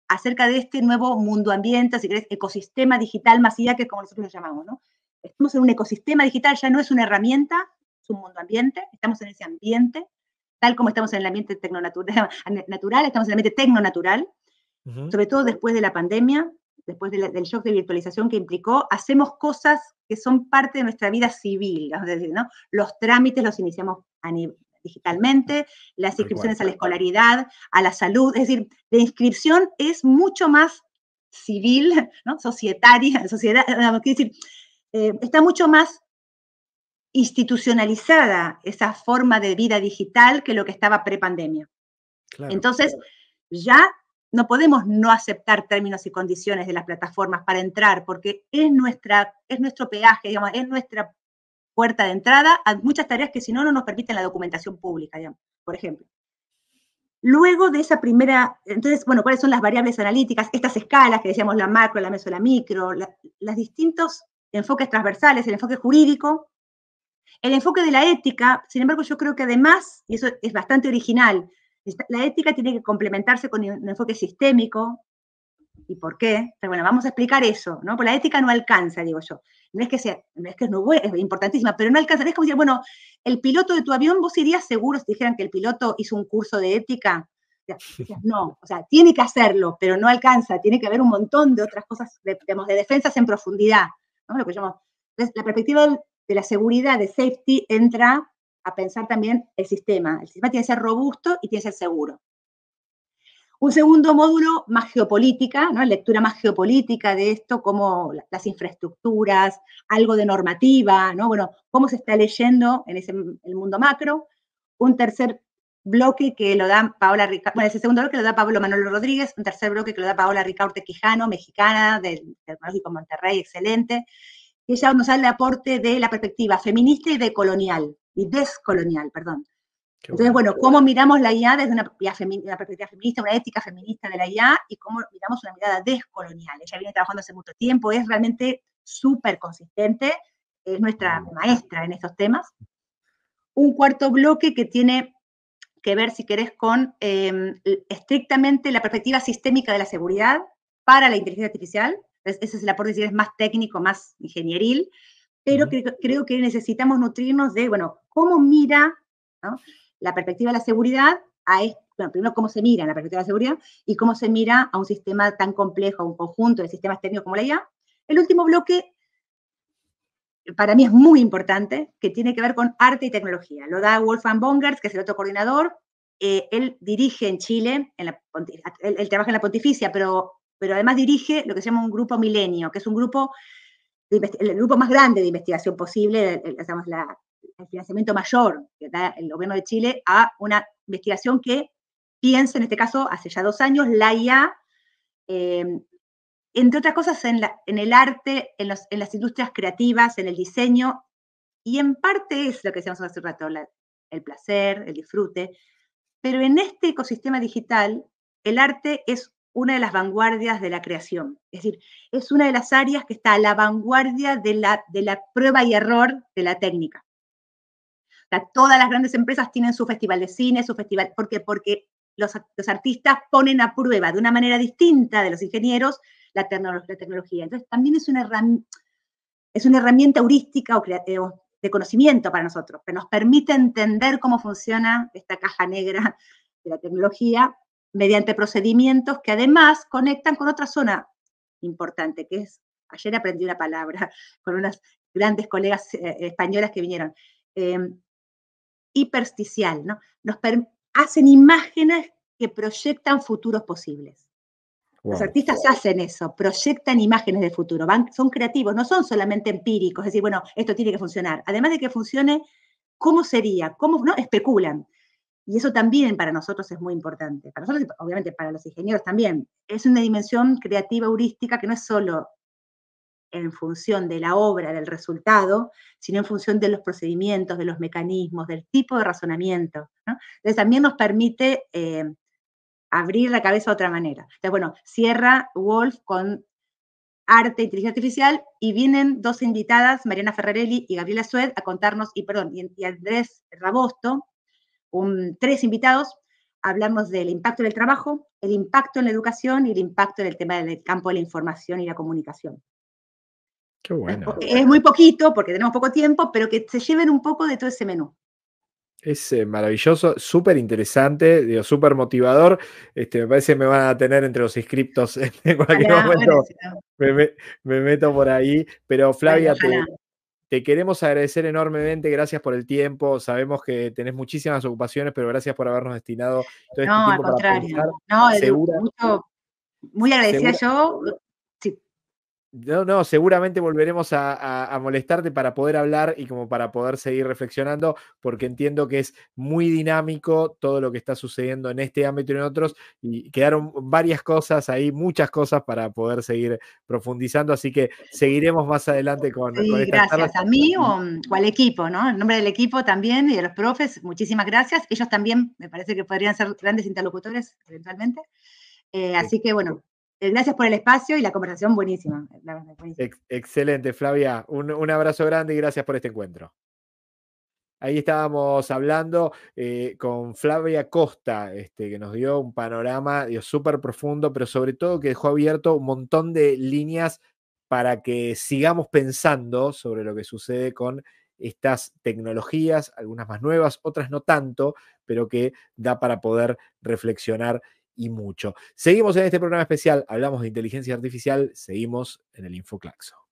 acerca de este nuevo mundo ambiente, si querés, ecosistema digital más IA, que es como nosotros lo llamamos, ¿no? Estamos en un ecosistema digital, ya no es una herramienta, es un mundo ambiente, estamos en ese ambiente, tal como estamos en el ambiente natural, estamos en el ambiente tecnonatural, sobre todo después de la pandemia, después del shock de virtualización que implicó, hacemos cosas que son parte de nuestra vida civil, ¿no? Los trámites los iniciamos digitalmente, las inscripciones a la escolaridad, a la salud, es decir, la inscripción es mucho más civil, ¿no? societaria, sociedad, eh, está mucho más institucionalizada esa forma de vida digital que lo que estaba prepandemia. pandemia Entonces, ya no podemos no aceptar términos y condiciones de las plataformas para entrar, porque es, nuestra, es nuestro peaje, es nuestra puerta de entrada a muchas tareas que si no, no nos permiten la documentación pública, digamos, por ejemplo. Luego de esa primera, entonces, bueno, ¿cuáles son las variables analíticas? Estas escalas que decíamos, la macro, la meso, la micro, los distintos enfoques transversales, el enfoque jurídico, el enfoque de la ética, sin embargo, yo creo que además, y eso es bastante original, la ética tiene que complementarse con un enfoque sistémico. ¿Y por qué? Pero bueno, vamos a explicar eso, ¿no? Porque la ética no alcanza, digo yo. No es que sea, no es que es, es importantísima, pero no alcanza. Es como decir, bueno, el piloto de tu avión, vos irías seguro si dijeran que el piloto hizo un curso de ética. No, o sea, tiene que hacerlo, pero no alcanza. Tiene que haber un montón de otras cosas, de, digamos, de defensas en profundidad, ¿no? Lo Entonces, la perspectiva de la seguridad, de safety, entra a pensar también el sistema. El sistema tiene que ser robusto y tiene que ser seguro. Un segundo módulo más geopolítica, ¿no? lectura más geopolítica de esto, como las infraestructuras, algo de normativa, ¿no? Bueno, cómo se está leyendo en ese, el mundo macro. Un tercer bloque que lo da Paola bueno, ese segundo bloque lo da Pablo Manolo Rodríguez, un tercer bloque que lo da Paola Ricaurte Quijano, mexicana, del Tecnológico Monterrey, excelente. Y ella nos da el aporte de la perspectiva feminista y de colonial y descolonial, perdón. Entonces, bueno, cómo miramos la IA desde una, perspectiva feminista, una ética feminista de la IA y cómo miramos una mirada descolonial. Ella viene trabajando hace mucho tiempo, es realmente súper consistente, es nuestra maestra en estos temas. Un cuarto bloque que tiene que ver, si querés, con em, estrictamente la perspectiva sistémica de la seguridad para la inteligencia artificial. ese es el aporte, si es más técnico, más ingenieril pero creo que necesitamos nutrirnos de, bueno, cómo mira la perspectiva de la seguridad a primero cómo se mira la perspectiva de la seguridad y cómo se mira a un sistema tan complejo, a un conjunto de sistemas técnicos como la IA. El último bloque, para mí es muy importante, que tiene que ver con arte y tecnología. Lo da Wolfgang Bongers, que es el otro coordinador. Eh, él dirige en Chile, en la, él, trabaja en la Pontificia, pero, pero además dirige lo que se llama un grupo milenio, que es un grupo el grupo más grande de investigación posible, el, el financiamiento mayor que da el gobierno de Chile a una investigación que piensa, en este caso, hace ya dos años, la IA, em, entre otras cosas, en, el arte, en, las industrias creativas, en el diseño, y en parte es lo que decíamos hace rato, el placer, el disfrute, pero en este ecosistema digital, el arte es una de las vanguardias de la creación. Es decir, es una de las áreas que está a la vanguardia de la, de la prueba y error de la técnica. todas las grandes empresas tienen su festival de cine, su festival, ¿por porque los, los, artistas ponen a prueba de una manera distinta de los ingenieros la, tecnología. Entonces, también es una, es una herramienta heurística o, eh, o de conocimiento para nosotros, que nos permite entender cómo funciona esta caja negra de la tecnología mediante procedimientos que además conectan con otra zona importante, que es, ayer aprendí una palabra con unas grandes colegas eh, eh, españolas que vinieron, eh, hipersticial, ¿no? Nos hacen imágenes que proyectan futuros posibles. Los artistas hacen eso, proyectan imágenes del futuro, van, son creativos, no son solamente empíricos, es decir, bueno, esto tiene que funcionar. Además de que funcione, ¿cómo sería? ¿Cómo no? Especulan. Y eso también para nosotros es muy importante. Para nosotros, obviamente, para los ingenieros también. Es una dimensión creativa heurística que no es solo en función de la obra, del resultado, sino en función de los procedimientos, de los mecanismos, del tipo de razonamiento. Entonces también nos permite eh, abrir la cabeza de otra manera. Entonces, bueno, cierra Wolf con arte e inteligencia artificial y vienen dos invitadas, Mariana Ferrarelli y Gabriela Sued, a contarnos, y perdón, y Andrés Rabosto, tres invitados. Hablamos del impacto del trabajo, el impacto en la educación y el impacto en el tema del campo de la información y la comunicación. Qué bueno. Es, muy poquito porque tenemos poco tiempo, pero que se lleven un poco de todo ese menú. Es eh, maravilloso, súper interesante, súper motivador. Este, me parece que me van a tener entre los inscriptos en cualquier momento. Me, meto por ahí. Pero Flavia, te queremos agradecer enormemente, gracias por el tiempo. Sabemos que tenés muchísimas ocupaciones, pero gracias por habernos destinado todo este tiempo. no, al contrario. no, mucho, muy agradecida yo no, no, seguramente volveremos a, molestarte para poder hablar y como para poder seguir reflexionando, porque entiendo que es muy dinámico todo lo que está sucediendo en este ámbito y en otros, y quedaron varias cosas ahí, muchas cosas para poder seguir profundizando, así que seguiremos más adelante con... el con gracias a mí mm, o, al equipo, ¿no? En nombre del equipo también y de los profes, muchísimas gracias. Ellos también me parece que podrían ser grandes interlocutores eventualmente. Eh, así que bueno, eh, gracias por el espacio y la conversación buenísima. excelente, Flavia. Un, abrazo grande y gracias por este encuentro. Ahí estábamos hablando eh, con Flavia Costa, este, que nos dio un panorama súper profundo, pero sobre todo que dejó abierto un montón de líneas para que sigamos pensando sobre lo que sucede con estas tecnologías, algunas más nuevas, otras no tanto, pero que da para poder reflexionar y mucho. Seguimos en este programa especial, hablamos de inteligencia artificial, seguimos en el InfoClaxo.